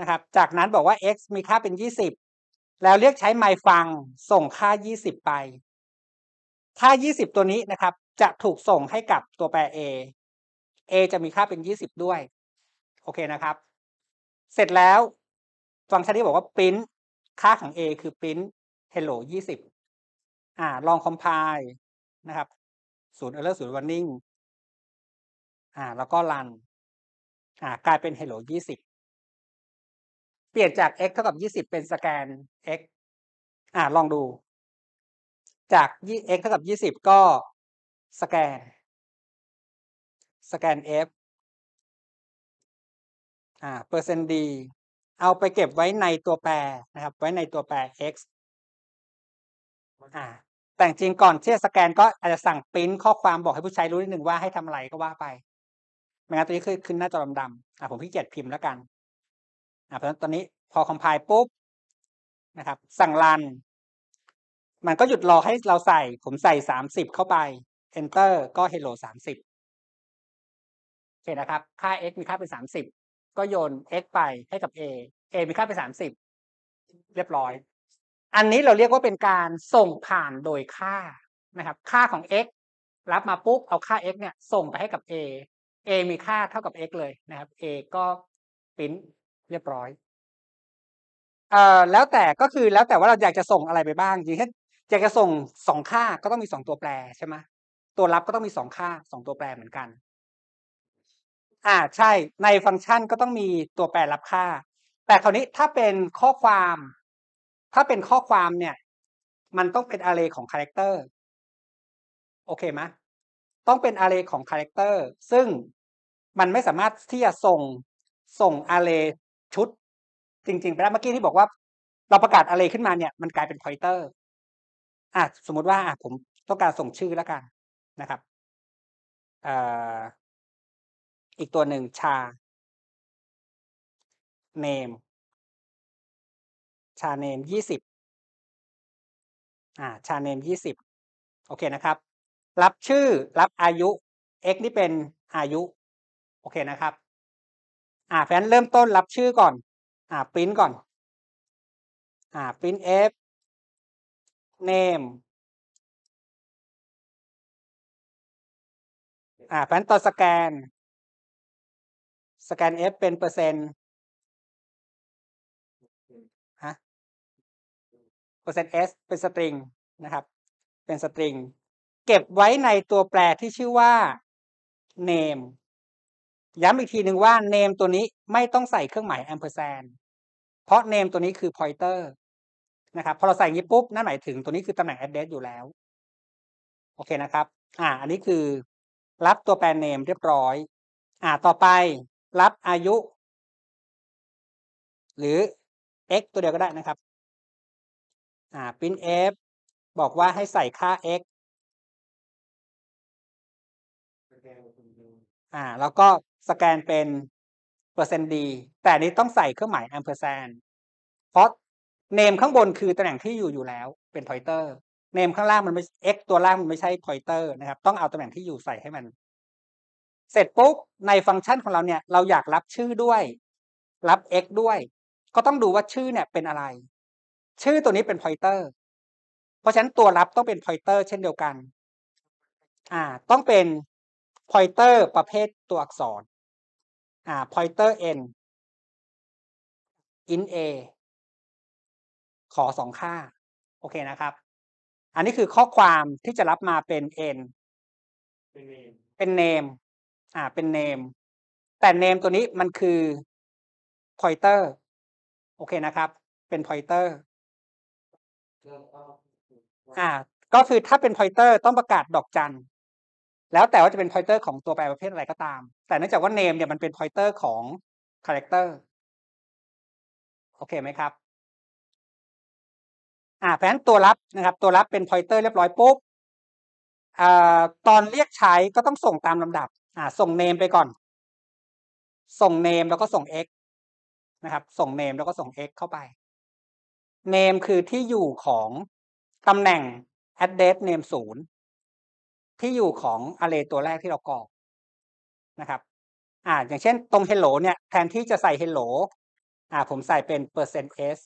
Speaker 1: นะครับ จากนั้นบอกว่า x มีค่าเป็น 20 แล้วเรียกใช้ my ฟังส่งค่า 20 ไป ค่า 20 ตัวนี้นะครับ จะถูกส่งให้กับตัวแปร a a จะมีค่าเป็น 20 ด้วย โอเคนะครับ เสร็จแล้ว ฟังชันนี้บอกว่า print ค่าของ a คือ print hello
Speaker 2: 20อ่าลอง compile นะครับศูนย์ error ศูนย์ warning อ่าแล้วก็รันอ่า กลายเป็น hello ยี่สิบเปลี่ยนจาก x เท่ากับยี่สิบเป็นสแกน x อ่า ลองดู จาก x เท่ากับยี่สิบก็สแกนสแกน f อ่าเปอร์เซ็นต์ d เอาไปเก็บไว้ในตัวแปรนะครับ ไว้ในตัวแปร x
Speaker 1: อ่าแต่จริงก่อนที่จะสแกน ก็อาจจะสั่งปริ้นข้อความบอกให้ผู้ใช้รู้นิดหนึ่งว่าให้ทำอะไรก็ว่าไปไม่งั้นตัวนี้ขึ้นขึ้นหน้าจอดำๆอ่ะผมพี่เจ็ดพิมพ์แล้วกันอ่ะเพราะฉะนั้นตอนนี้พอคอมไพล์ปุ๊บนะครับ สั่งรัน มันก็หยุดรอให้เราใส่ผมใส่สามสิบเข้าไป enter ก็ hello สามสิบโอเคนะครับ ค่า x มีค่าเป็นสามสิบก็โยน x ไปให้กับ a a มีค่าเป็นสามสิบเรียบร้อย อันนี้เราเรียกว่าเป็นการส่งผ่านโดยค่านะครับ ค่าของ x รับมาปุ๊บ เอาค่า x เนี่ยส่งไปให้กับ a a มีค่าเท่ากับ x เลยนะครับ a ก็ปิ้นเรียบร้อยเอ่อแล้วแต่ก็คือแล้วแต่ว่าเราอยากจะส่งอะไรไปบ้างอย่างเช่นอยากจะส่งสองค่าก็ต้องมีสองตัวแปรใช่ไหมตัวรับก็ต้องมีสองค่าสองตัวแปรเหมือนกัน อ่าใช่ในฟังก์ชันก็ต้องมีตัวแปรรับค่า แต่คราวนี้ถ้าเป็นข้อความ ถ้าเป็นข้อความเนี่ย มันต้องเป็นอาร์เรย์ของคาแรคเตอร์ โอเคไหมต้องเป็นอาร์เรย์ของคาแรคเตอร์ ซึ่งมันไม่สามารถที่จะส่งส่งอาเ์
Speaker 2: ชุดจริงๆไปแล้วเมื่อกี้ที่บอกว่า เราประกาศอาเ์ขึ้นมาเนี่ย มันกลายเป็นพอยเตอร์อ่ะสมมติว่าอ่ะผมต้องการส่งชื่อแล้วกันนะครับออีกตัวหนึ่งชาเนมชาเนมยี่สิบอ่าชาเนมยี่สิบโอเคนะครับ รับชื่อรับอายุ x นี่เป็นอายุโอเคนะครับ อ่า แฟนเริ่มต้นรับชื่อก่อน อ่าปริ้นก่อน อ่าปริ้น f name อ่า แฟนต่อสแกน สแกน f เป็นเปอร์เซ็นต์ฮะเปอร์เซ็นต์ s เป็นสตริงนะครับ เป็นสตริง เก็บไว้ในตัวแปรที่ชื่อว่า
Speaker 1: name ย้ำอีกทีหนึ่งว่า name ตัวนี้ไม่ต้องใส่เครื่องหมายแมเปอร์แซน เพราะ name ตัวนี้คือ pointer นะครับพอเราใส่งี้ปุ๊บ นั่นหมายถึงตัวนี้คือตำแหน่ง address อยู่แล้ว โอเคนะครับ อ่า อันนี้คือรับต
Speaker 2: ัวแปร name เรียบร้อย อ่าต่อไปรับอายุ หรือ x ตัวเดียวก็ได้นะครับ อ่า print f บอกว่าให้ใส่ค่า x อ่า แล้วก็สแกนเป็นเปอร์เซนต์ดี แต่นี้ต้องใส
Speaker 1: ่เครื่องหมายแอมเปอร์แซนเพราะเนมข้างบนคือตำแหน่งที่อยู่อยู่แล้วเป็นพอยเตอร์เนมข้างล่างมันไม่ x ตัวล่างมันไม่ใช่พอยเตอร์นะครับ ต้องเอาตำแหน่งที่อยู่ใส่ให้มัน เสร็จปุ๊บในฟังก์ชันของเราเนี่ยเราอยากรับชื่อด้วย รับ x ด้วย ก็ต้องดูว่าชื่อเนี่ย เป็นอะไร ชื่อตัวนี้เป็นพอยเตอร์ เพราะฉะนั้นตัวรับต้องเป็นพอยเตอร์ เช่นเดียวกันอ่าต้องเป็น
Speaker 2: พอยเตอร์ประเภทตัวอักษรอ่า pointer n in a ขอสองค่า โอเคนะครับ อันนี้คือข้อความที่จะรับมาเป็น n เป็น name เป็น name อ่า เป็น name แต่ name ตัวนี้มันคือ pointer โอเคนะครับ เป็น pointer
Speaker 1: อ่าก็คือถ้าเป็น pointer ต้องประกาศดอกจันแล้วแต่ว่าจะเป็นพอยเตอร์ข
Speaker 2: องตัวแปรประเภทอะไรก็ตาม แต่เนื่องจากว่าเนมเนี่ยมันเป็นพอยเตอร์ของคาแรคเตอร์โอเคไหมครับอ่าเพราะฉะนั้นตัวรับนะครับ ตัวรับเป็นพอยเตอร์เรียบร้อย ปุ๊บอ่าตอนเรียกใช้ก็ต้องส่งตามล
Speaker 1: ำดับ อ่า ส่งเนมไปก่อน ส่งเนมแล้วก็ส่ง x นะครับ ส่งเนมแล้วก็ส่ง x เข้าไป
Speaker 2: เนมคือที่อยู่ของ
Speaker 1: ตำแหน่ง address name ศูนย์ที่อยู่ของอ r r a y ตัวแรกที่เรากรอก
Speaker 2: นะครับ อ่า อย่างเช่นตรง hello เนี่ย แทนที่จะใส่ hello อ่า ผมใส่เป็น percent s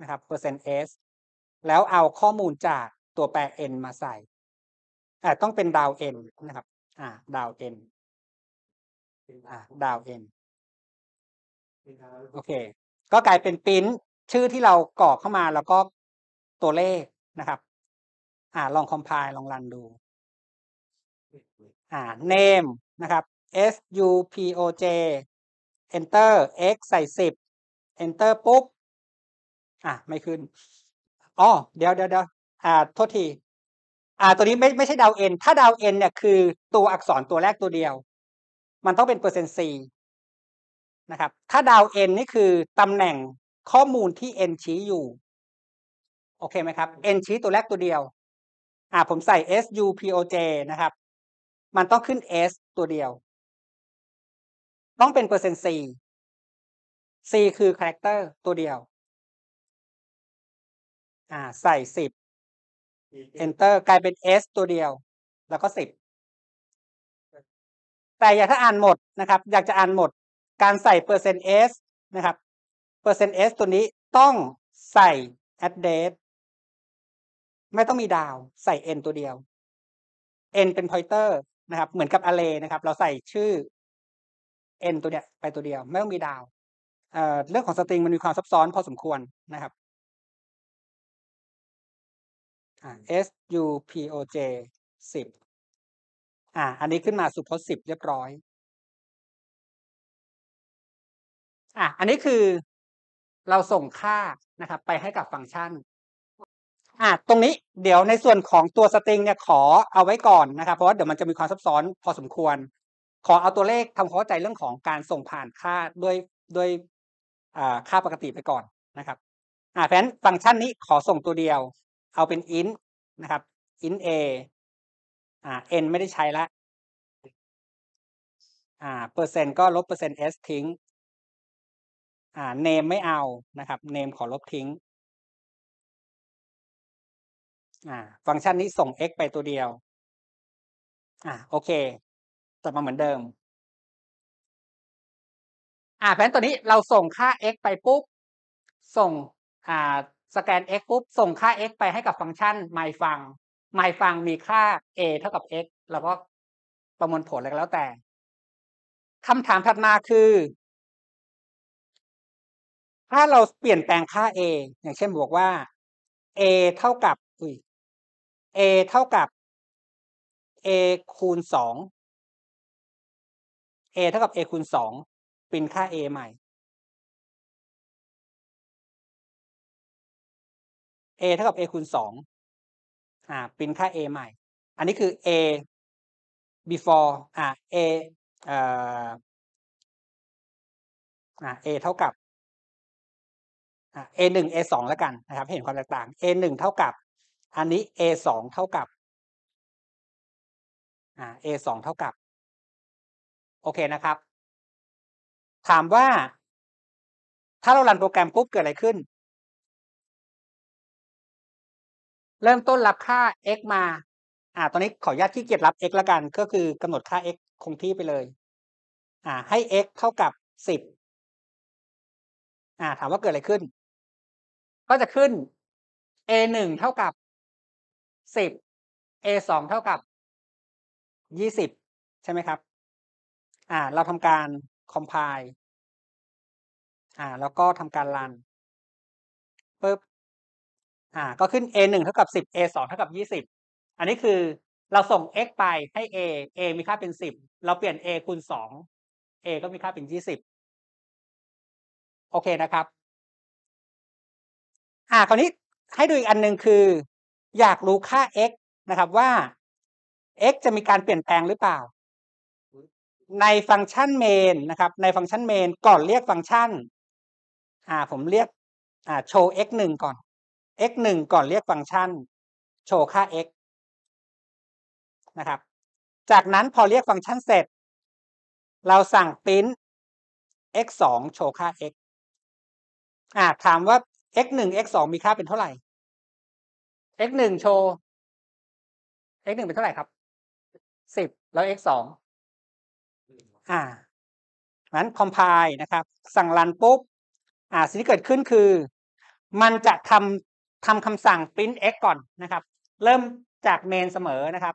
Speaker 2: นะครับ percent s แล้วเอาข้อมูลจากตัวแปร n มาใส่อ่าต้องเป็นดาว n นะครับ อ่า ดาว n อ่าดาว n โอเค ก็กลายเป็นปิ้นชื่อที่เรากรอกเข้ามาแล้วก็ตั
Speaker 1: วเลขนะครับอ่าลองคอมไพล์ลองรันดู อ่า name นะครับ s u p o j enter x ใส่สิบ enter ปุ๊บอ่ะ ไม่ขึ้น อ๋อเดี๋ยว เดี๋ยวเดี๋ยวอ่าโทษที อ่า ตัวนี้ไม่ไม่ใช่ดาวเอ็นถ้าดาวเอ็นเนี่ยคือตัวอักษรตัวแรกตัวเดียว มันต้องเป็นเปอร์เซ็นต์ซีนะครับ ถ้าดาวเอ็นนี่คือตำแหน่งข้อมูลที่เอ็นชี้อยู่ โอเคไหมครับเอ็นชี้ตัวแรกตัวเดียวอ่าผมใส่ supoj นะครับ
Speaker 2: มันต้องขึ้น s ตัวเดียว ต้องเป็นเปอร์เซ็นต์ c c คือคาแรคเตอร์ ตัวเดียว อ่าใส่สิบ enter กลายเป็น s ตัวเดียว แล้วก็สิบแต่อย่าถ้าอ่านหมดนะครับ อยากจะอ่านหมด การใส่เปอร์เซ็นต์ s นะครับ เปอร์เซ็นต์ s ตัวนี้ต้องใส่ address ไม่ต้องมีดาว ใส่ n ตัวเดียว n เป็นพอยเตอร์
Speaker 1: นะครับ เหมือนกับ array นะครับ เราใส่ชื่อ n ตัวเนี้ยไปตัวเดียว ไม่ต้องมีดาว
Speaker 2: เอ่อเรื่องของสตริงมันมีความซับซ้อนพอสมควรนะครับ S U P O J สิบอ่า อันนี้ขึ้นมาสุพจน์สิบเรียบร้อยอ่ะอันนี้คือเราส่งค่านะครับ ไปให้กับฟังก์ชัน
Speaker 1: อ่ะตรงนี้เดี๋ยวในส่วนของตัวสตริงเนี่ยขอเอาไว้ก่อนนะครับ เพราะว่าเดี๋ยวมันจะมีความซับซ้อนพอสมควร ขอเอาตัวเลขทำความเข้าใจเรื่องของการส่งผ่านค่าด้วยด้วยค่าปกติไปก่อนนะครับ อ่าแฟนฟังก์ชันนี้ขอส่งตัวเดียว
Speaker 2: เอาเป็น int นะครับ int a อ่า n ไม่ได้ใช้ละอ่าเปอร์เซ็นต์ก็ลบเปอร์เซ็นต์ s ทิ้ง อ่า name ไม่เอานะครับ name ขอลบทิ้งฟังก์ชันนี้ส่ง x ไปตัวเดียว อ่า โอเคกลับมาเหมือนเดิม อ่าแผนตัวนี้เราส่งค่า x ไปปุ๊บ ส่งอ่าสแกน x ปุ๊บ ส่งค่า
Speaker 1: x ไปให้กับฟังก์ชัน my ฟัง my ฟังมีค่า a เท่ากับ x แล้วก็
Speaker 2: ประมวลผลอะไรก็แล้วแต่ คำถามถัดมาคือ ถ้าเราเปลี่ยนแปลงค่า a อย่างเช่นบอกว่า a เท่ากับอุ้ย a เท่ากับ a คูณสอง a เท่ากับ a คูณสองป็นค่า a ใหม่ a เท่ากับ a คูณสองอ่าป็นค่า a ใหม่ อันนี้คือ a before อ่า a เอออ่า a เท่ากับอ่า a หนึ่ง a สองแล้วกันนะครับ เห็นความแตกต่าง a หนึ่งเท่ากับอันนี้ a สองเท่ากับอ่า a สองเท่ากับ โอเค นะครับ ถามว่า ถ้าเรารันโปรแกรม ปุ๊บ เกิดอะไรขึ้น เริ่มต้นรับค่า x มาอ่าตอนนี้ขออนุญาตที่เก็บรับ x ละกัน ก็คือกำหนดค่า x คงที่ไปเลย อ่า ให้ x เท่ากับสิบอ่า ถามว่าเกิดอะไรขึ้น ก็จะขึ้น a หนึ่งเท่ากับสิบ a สองเท่ากับยี่สิบใช่ไหมครับ อ่า เราทำการ compile อ่า แล้วก็ทำการ run ปุ๊บอ่า ก็ขึ้น
Speaker 1: a หนึ่งเท่ากับสิบ a สองเท่ากับยี่สิบอันนี้คือเราส่ง x ไปให้ a a
Speaker 2: มีค่าเป็นสิบเราเปลี่ยน a คูณสอง a ก็มีค่าเป็นยี่สิบโอเคนะครับ อ่า คราวนี้ให้ดูอีกอันหนึ่งคืออยากรู้ค่า x นะครับว่า x จะมีการเปลี่ยนแปลงหรือเป
Speaker 1: ล่า ในฟังก์ชันเมนนะครับ ในฟังก์ชันเมนก่อนเรียกฟังก์ชัน
Speaker 2: อ่าผมเรียกอ่าโชว์ x หนึ่งก่อน x หนึ่งก่อนเรียกฟังก์ชัน โชว์ค่า x นะครับจากนั้นพอเรียกฟังก์ชันเสร็จ เราสั่งปริ้น x สองโชว์ค่า x อ่าถามว่า x หนึ่ง x สองมีค่าเป็นเท่าไหร่ x หนึ่งโชว์ x หนึ่งเป็นเท่าไหร่ครับ สิบแล้ว x สองอ่านั้นคอมไพล์นะครับ สั่งรั
Speaker 1: นปุ๊บ อ่า สิ่งที่เกิดขึ้นคือ มันจะทำทำคำสั่ง print x ก่อนนะครับ เริ่มจากเมนเสมอนะครับ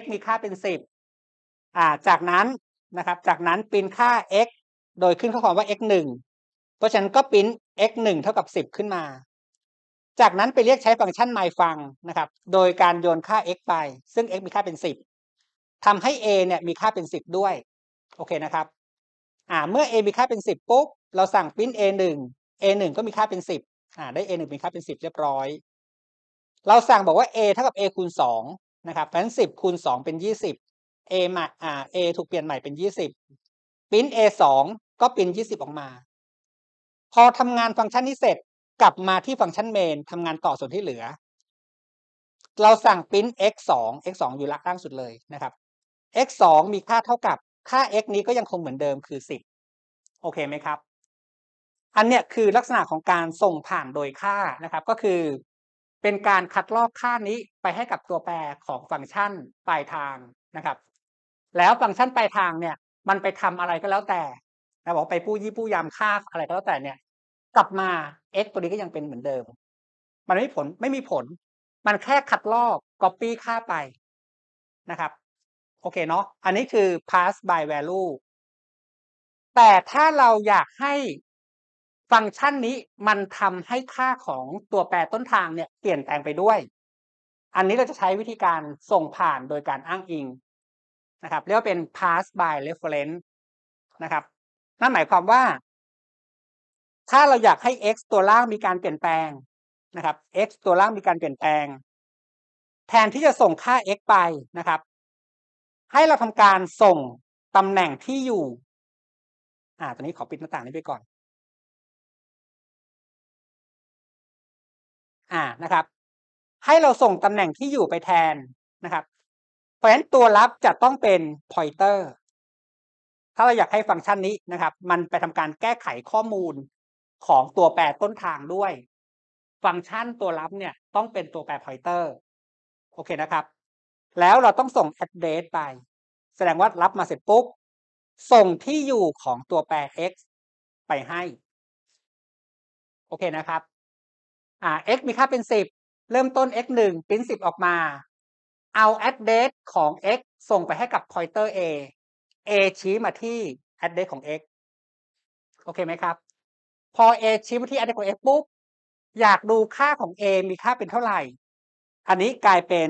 Speaker 1: x มีค่าเป็นสิบอ่า จากนั้นนะครับ จากนั้นปรินค่า x โดยขึ้นข้อความว่า x หนึ่งเพราะฉะนั้นก็ปริน x หนึ่งเท่ากับสิบขึ้นมาจากนั้นไปเรียกใช้ฟังก์ชัน my ฟังนะครับ โดยการโยนค่า x ไป ซึ่ง x มีค่าเป็น 10 ทำให้ a เนี่ยมีค่าเป็น 10 ด้วย โอเคนะครับอ่าเมื่อ a มีค่าเป็น 10 ปุ๊บ เราสั่งพิมพ์ a 1 a 1ก็มีค่าเป็น 10อ่าได้ a 1มีค่าเป็น 10 เรียบร้อย เราสั่งบอกว่า a เท่ากับ a คูณ2นะครับแปลงสิบคูณ2เป็น 20 a มาอ่า a ถูกเปลี่ยนใหม่เป็น 20สิมพ์ a 2ก็พิี่ส20 ออกมา พอทำงานฟังก์ชันนี้เสร็จกลับมาที่ฟังก์ชันเมนทำงานต่อส่วนที่เหลือ เราสั่งพิมพ์ x 2 x 2อยู่ล่างสุดเลยนะครับ x 2มีค่าเท่ากับค่า x นี้ก็ยังคงเหมือนเดิมคือ 10 โอเคไหมครับ อันเนี้ยคือลักษณะของการส่งผ่านโดยค่านะครับ ก็คือเป็นการคัดลอกค่านี้ไปให้กับตัวแปรของฟังก์ชันปลายทางนะครับ แล้วฟังก์ชันปลายทางเนี่ย มันไปทำอะไรก็แล้วแต่นะบอกไปปู้ยี่ปู้ยามค่าอะไรก็แล้วแต่เนี่ยกลับมา x ตัวนี้ก็ยังเป็นเหมือนเดิม มันไม่ผล ไม่มีผล มันแค่ขัดลอก copy ค่าไปนะครับ โอเคเนาะ อันนี้คือ pass by value แต่ถ้าเราอยากให้ฟังก์ชันนี้มันทำให้ค่าของตัวแปรต้นทางเนี่ยเปลี่ยนแปลงไปด้วย อันนี้เราจะใช้วิธีการส่งผ่านโดยการอ้างอิงนะครับ เรียกว่าเป็น pass by reference นะครับ นั่นหมายความว่าถ้าเราอยากให้ x ตัวล่างมีการเปลี่ยนแปลงนะครับ x ตัวล่างมีการเปลี่ยน
Speaker 2: แปลง แทนที่จะส่งค่า x ไปนะครับ ให้เราทำการส่งตำแหน่งที่อยู่อ่าตอนนี้ขอปิดหน้าต่างนี้ไปก่อน อ่านะครับ ให้เราส่งตำแหน่งที่อยู่ไปแทนนะครับเพราะฉะนั้นตัวรับจะต้องเป็น
Speaker 1: pointer ถ้าเราอยากให้ฟังก์ชันนี้นะครับ มันไปทำการแก้ไขข้อมูลของตัวแปรต้นทางด้วย ฟังก์ชันตัวรับเนี่ยต้องเป็นตัวแปรอยเตอร์โอเคนะครับ แล้วเราต้องส่ง address ไป แสดงว่ารับมาเสร็จปุ๊บส่งที่อยู่ของตัวแปร x ไปให้
Speaker 2: โอเคนะครับ อ่า x มีค่าเป็น 10 เริ่มต้น x 1ปิ้น10 ออกมาเอา address ของ x ส่งไปให้กับ pointer
Speaker 1: a a ชี้มาที่ address ของ x โอเคไหมครับพอ a ชี้ไปที่ i นท่ากับ x ปุ๊บอยากดูค่าของ a มีค่าเป็นเท่าไหร่ อันนี้กลายเป็น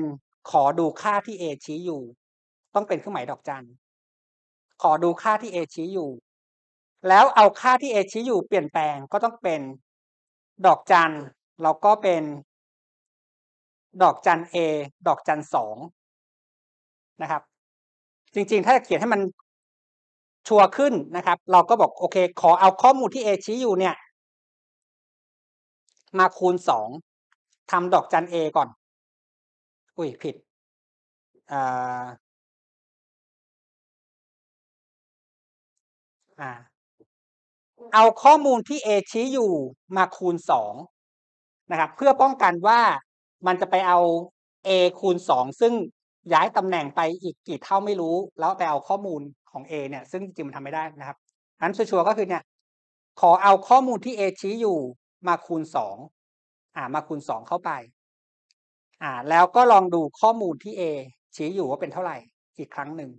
Speaker 1: ขอดูค่าที่ a ชี้อยู่ ต้องเป็นเครื่องหมายดอกจัน ขอดูค่าที่ a ชี้อยู่ แล้วเอาค่าที่ a ชี้อยู่
Speaker 2: เปลี่ยนแปลงก็ต้องเป็น ดอกจันแล้วก็เป็น ดอกจัน a ดอกจันสองนะครับ จร
Speaker 1: ิงๆ ถ้าเขียนให้มันชัวร์ขึ้นนะครับ เราก็บอก โอเค ขอเอาข้อมูลที่เอช
Speaker 2: ี้อยู่ เนี่ย มาคูณสองทำดอกจันเอก่อนอุ้ยผิดอ่า เอาข้อมูลที่ A ชี้อยู่มาคูณสองนะครับ เพื่อป้องกันว่า
Speaker 1: มันจะไปเอา A คูณสองซึ่งย้ายตำแหน่งไปอีกกี่เท่าไม่รู้แล้วไปเอาข้อมูลของ A เนี่ยซึ่งจริงๆมันทำไม่ได้นะครับนั้นชัวร์ก็คือเนี่ย ขอเอาข้อมูลที่ A ชี้อยู่มาคูณสองอ่ามาคูณสองเข้าไป อ่าแล้วก็ลองดูข้อมูลที่ A ชี้อยู่ว่าเป็นเท่าไหร่ อีกครั้งหนึ่ง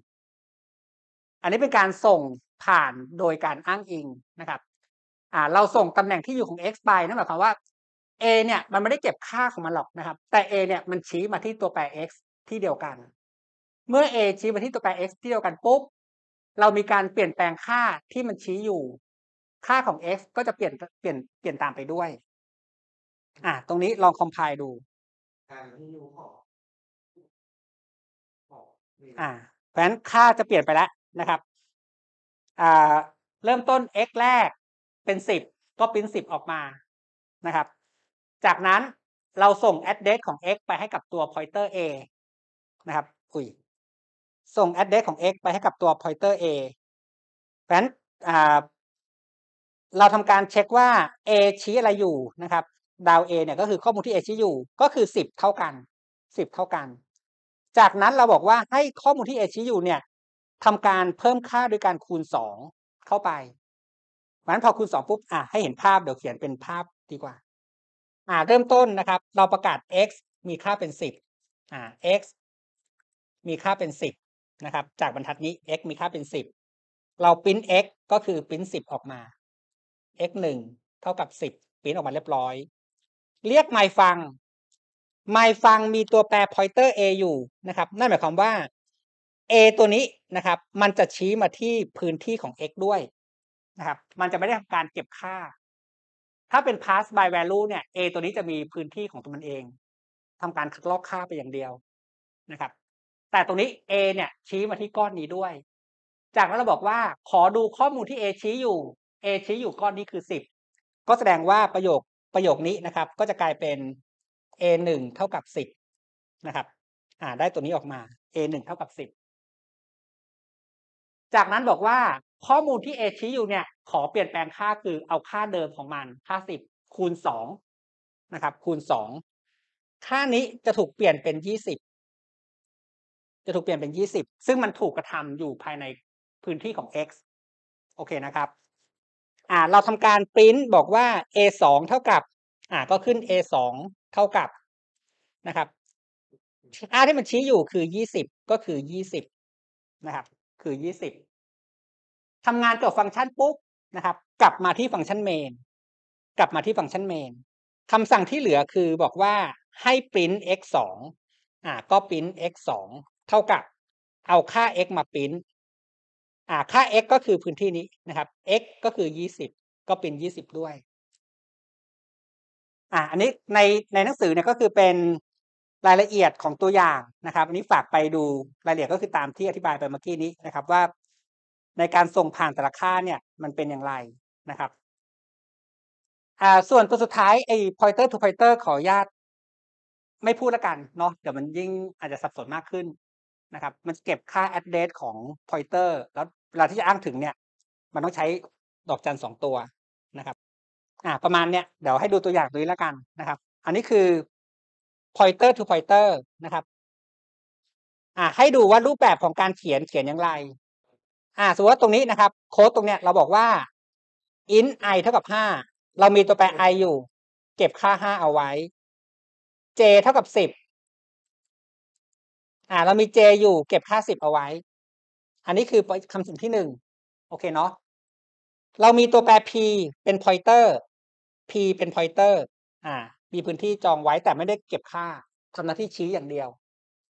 Speaker 1: อันนี้เป็นการส่งผ่านโดยการอ้างอิงนะครับ อ่า เราส่งตำแหน่งที่อยู่ของ x ไปนั่นหมายความว่า a เนี่ยมันไม่ได้เก็บค่าของมันหรอกนะครับ แต่ a เนี่ยมันชี้มาที่ตัวแปร x ที่เดียวกัน เมื่อ a ชี้มาที่ตัวแปร x ที่เดียวกันปุ๊บเรามีการเปลี่ยนแปลงค่าที่มันชี้อยู่ ค่าของ x
Speaker 2: ก็จะเปลี่ยนเปลี่ยนเปลี่ยนตามไปด้วย อ่ะตรงนี้ลองคอมไพล์ดูอ่าเพราะฉะนั้นค่าจะเปลี่ยนไปแล้วนะครับ อ่า เริ่มต้น x แรกเป็น
Speaker 1: สิบก็ปริ้นสิบออกมานะครับ จากนั้นเราส่ง address ของ x ไปให้กับตัว pointer a นะครับอุ้ยส่ง address ของ x ไปให้กับตัว pointer a เพราะนั้นเราทำการเช็คว่า a ชี้อะไรอยู่นะครับดาว a เนี่ยก็คือข้อมูลที่ a ชี้อยู่ ก็คือ10เท่ากัน10 เท่ากัน จากนั้นเราบอกว่าให้ข้อมูลที่ a ชี้อยู่เนี่ยทำการเพิ่มค่าโดยการคูณ2เข้าไปเพราะฉะนั้นพอคูณ2ปุ๊บอ่ะให้เห็นภาพ เดี๋ยวเขียนเป็นภาพดีกว่าอ่า เริ่มต้นนะครับ เราประกาศ x มีค่าเป็น 10อ่า x มีค่าเป็น10นะครับจากบรรทัดนี้ x มีค่าเป็นสิบเราพิมพ์ x ก็คือพิมพ์สิบออกมา x หนึ่งเท่ากับสิบพิมพ์ออกมาเรียบร้อย เรียกไมฟัง ไมฟังมีตัวแปร pointer a อยู่นะครับนั่นหมายความว่า a ตัวนี้นะครับ มันจะชี้มาที่พื้นที่ของ x ด้วยนะครับ มันจะไม่ได้ทำการเก็บค่า ถ้าเป็น pass by value เนี่ย a ตัวนี้จะมีพื้นที่ของตัวมันเองทำการคัดลอกค่าไปอย่างเดียวนะครับแต่ตรงนี้ A เนี่ยชี้มาที่ก้อนนี้ด้วย จากนั้นเราบอกว่าขอดูข้อมูลที่ A ชี้อยู่ A ชี้อยู่ก้อนนี้คือ 10 ก็แสดงว่าประโยคประโยคนี้นะครับ ก็จะกลายเป็น A 1เท่ากับ10นะครับอ่าได้ตัวนี้ออกมา A 1เท่ากับ10 จากนั้นบอกว่าข้อมูลที่ A ชี้อยู่เนี่ยขอเปลี่ยนแปลงค่าคือเอาค่าเดิมของมัน ค่า10คูณ2นะครับคูณ2ค่านี้จะถูกเปลี่ยนเป็น20จะถูกเปลี่ยนเป็น 20 ซึ่งมันถูกกระทำอยู่ภายในพื้นที่ของ x โอเคนะครับอ่า เราทำการปริ้นบอกว่า a 2เท่ากับ อ่า ก็ขึ้น a 2เท่ากับนะครับค่าที่มันชี้อยู่คือ 20 ก็คือ
Speaker 2: 20
Speaker 1: นะครับ คือ20ทำงานกับฟังก์ชันปุ๊บนะครับ กลับมาที่ฟังก์ชันเมนกลับมาที่ฟังก์ชันเมนคำสั่งที่เหลือคือบอกว่าให้ปริ้น x 2อ่า ก็ปริ้น x 2เท่ากับเอาค่า x มาปิ้นอ่าค่า x ก็คือพื้นที่นี้นะครับ x ก็คือ 20 ก็เป็น20 ด้วย อ่า อันนี้ในในหนังสือเนี่ย ก็คือเป็นรายละเอียดของตัวอย่างนะครับ อันนี้ฝากไปดูรายละเอียดก็คือตามที่อธิบายไปเมื่อกี้นี้นะครับ ว่าในการส่งผ่านแต่ละค่าเนี่ย มันเป็นอย่างไรนะครับอ่า ส่วนตัวสุดท้ายไอ้ pointer to pointer ขออนุญาตไม่พูดละกันเนาะเดี๋ยวมันยิ่งอาจจะสับสนมากขึ้นนะครับ มันเก็บค่า address ของ pointer แล้วเวลาที่จะอ้างถึงเนี่ย มันต้องใช้ดอกจันสองตัวนะครับ อ่าประมาณเนี้ยเดี๋ยวให้ดูตัวอย่างตัวนี้แล้วกันนะครับ อันนี้คือ pointer to pointer นะครับอ่าให้ดูว่ารูปแบบของการเขียนเขียนอย่างไร อ่าสมมติว่าตรงนี้นะครับ โค้ดตรงเนี้ยเราบอกว่า int i เท่ากับ
Speaker 2: ห้าเรามีตัวแปร i อยู่ เก็บค่าห้าเอาไว้ j เท่ากับสิบอ่าเรามี J อยู่เก็บค่าสิบเอาไว้
Speaker 1: อันนี้คือคำสิ่งที่หนึ่งโอเคเนาะเรามีตัวแปร p เป็น pointer p เป็น pointer อ่ามีพื้นที่จองไว้แต่ไม่ได้เก็บค่าทำหน้าที่ชี้อย่างเดียว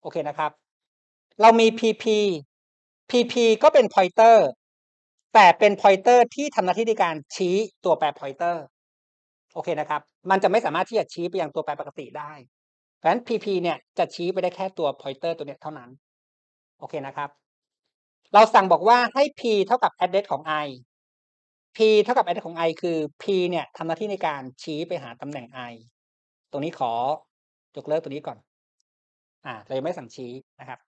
Speaker 1: โอเคนะครับ เรามี pp pp ก็เป็น pointer แต่เป็น pointer ที่ทำหน้าที่ในการชี้ตัวแปร pointer โอเคนะครับ มันจะไม่สามารถที่จะชี้ไปยังตัวแปรปกติได้พราะฉะนั้น PP เนี่ยจะชี้ไปได้แค่ตัว pointer ตัวเนี้ยเท่านั้น โอเคนะครับ เราสั่งบอกว่าให้ p เท่ากับ address ของ i p เท่ากับ address ของ i คือ p เนี่ยทำหน้าที่ในการชี้ไปหาตำแหน่ง i ตรงนี้ขอยกเลิกตัวนี้ก่อน อ่าเรายังไม่สั่งชี้นะครับ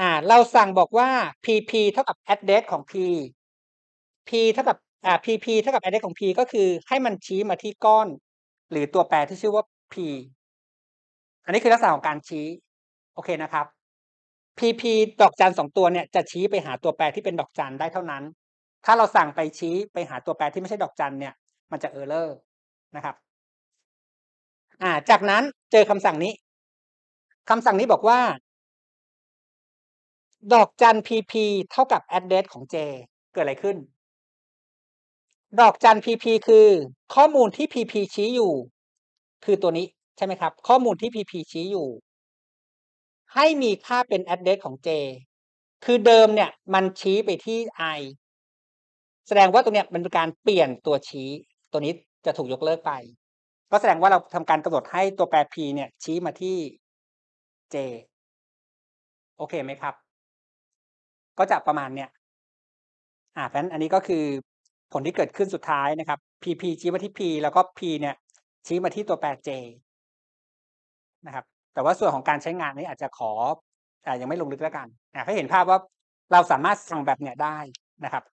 Speaker 1: อ่า เราสั่งบอกว่า pp เท่ากับ address ของ p p เท่ากับอ่า pp เท่ากับ address ของ p ก็คือให้มันชี้มาที่ก้อน หรือตัวแปรที่ชื่อว่า p อันนี้คือลักษณะของการชี้โอเคนะครับ pp ดอกจันสองตัวเนี่ยจะชี้ไปหาตัวแปรที่เป็นดอกจันได้เท่านั้น ถ้าเราสั่งไปชี้ไปหาตัวแปรที่ไม่ใช่ดอกจันเนี่ย
Speaker 2: มันจะเออร์เลอร์นะครับ อ่า จากนั้นเจอคำสั่งนี้ คำสั่งนี้บอกว่า ดอกจัน pp เท่ากับ address ของ j เกิดอะไรขึ้น ดอกจัน pp
Speaker 1: คือข้อมูลที่ pp ชี้อยู่ คือตัวนี้ใช่ไหมครับข้อมูลที่ PP ชี้อยู่ ให้มีค่าเป็น address ของ J คือเดิมเนี่ย มันชี้ไปที่ I แสดงว่าตรงเนี้ยมันเป็นการเปลี่ยนตัวชี้ตัวนี้จะถูกยกเลิกไป ก็แสดงว่าเราทำการกำหนดให้ตัวแปร P เนี่ยชี้มาท
Speaker 2: ี่ J โอเคไหมครับ ก็จะประมาณเนี่ยอ่าเพราะฉะนั้นอันนี้ก็คือผลที่เกิดขึ้นสุดท้ายนะครับ
Speaker 1: PP ชี้มาที่ P แล้วก็ P เนี่ยชี้มาที่ตัวแปร J นะครับแต่ว่าส่วนของการใช้งานนี้อาจจะขออยังไม่ลงลึกแล้วกันนะให้เห็นภาพว่าเรา
Speaker 2: สามารถสั่งแบบเนี้ยได้นะครับ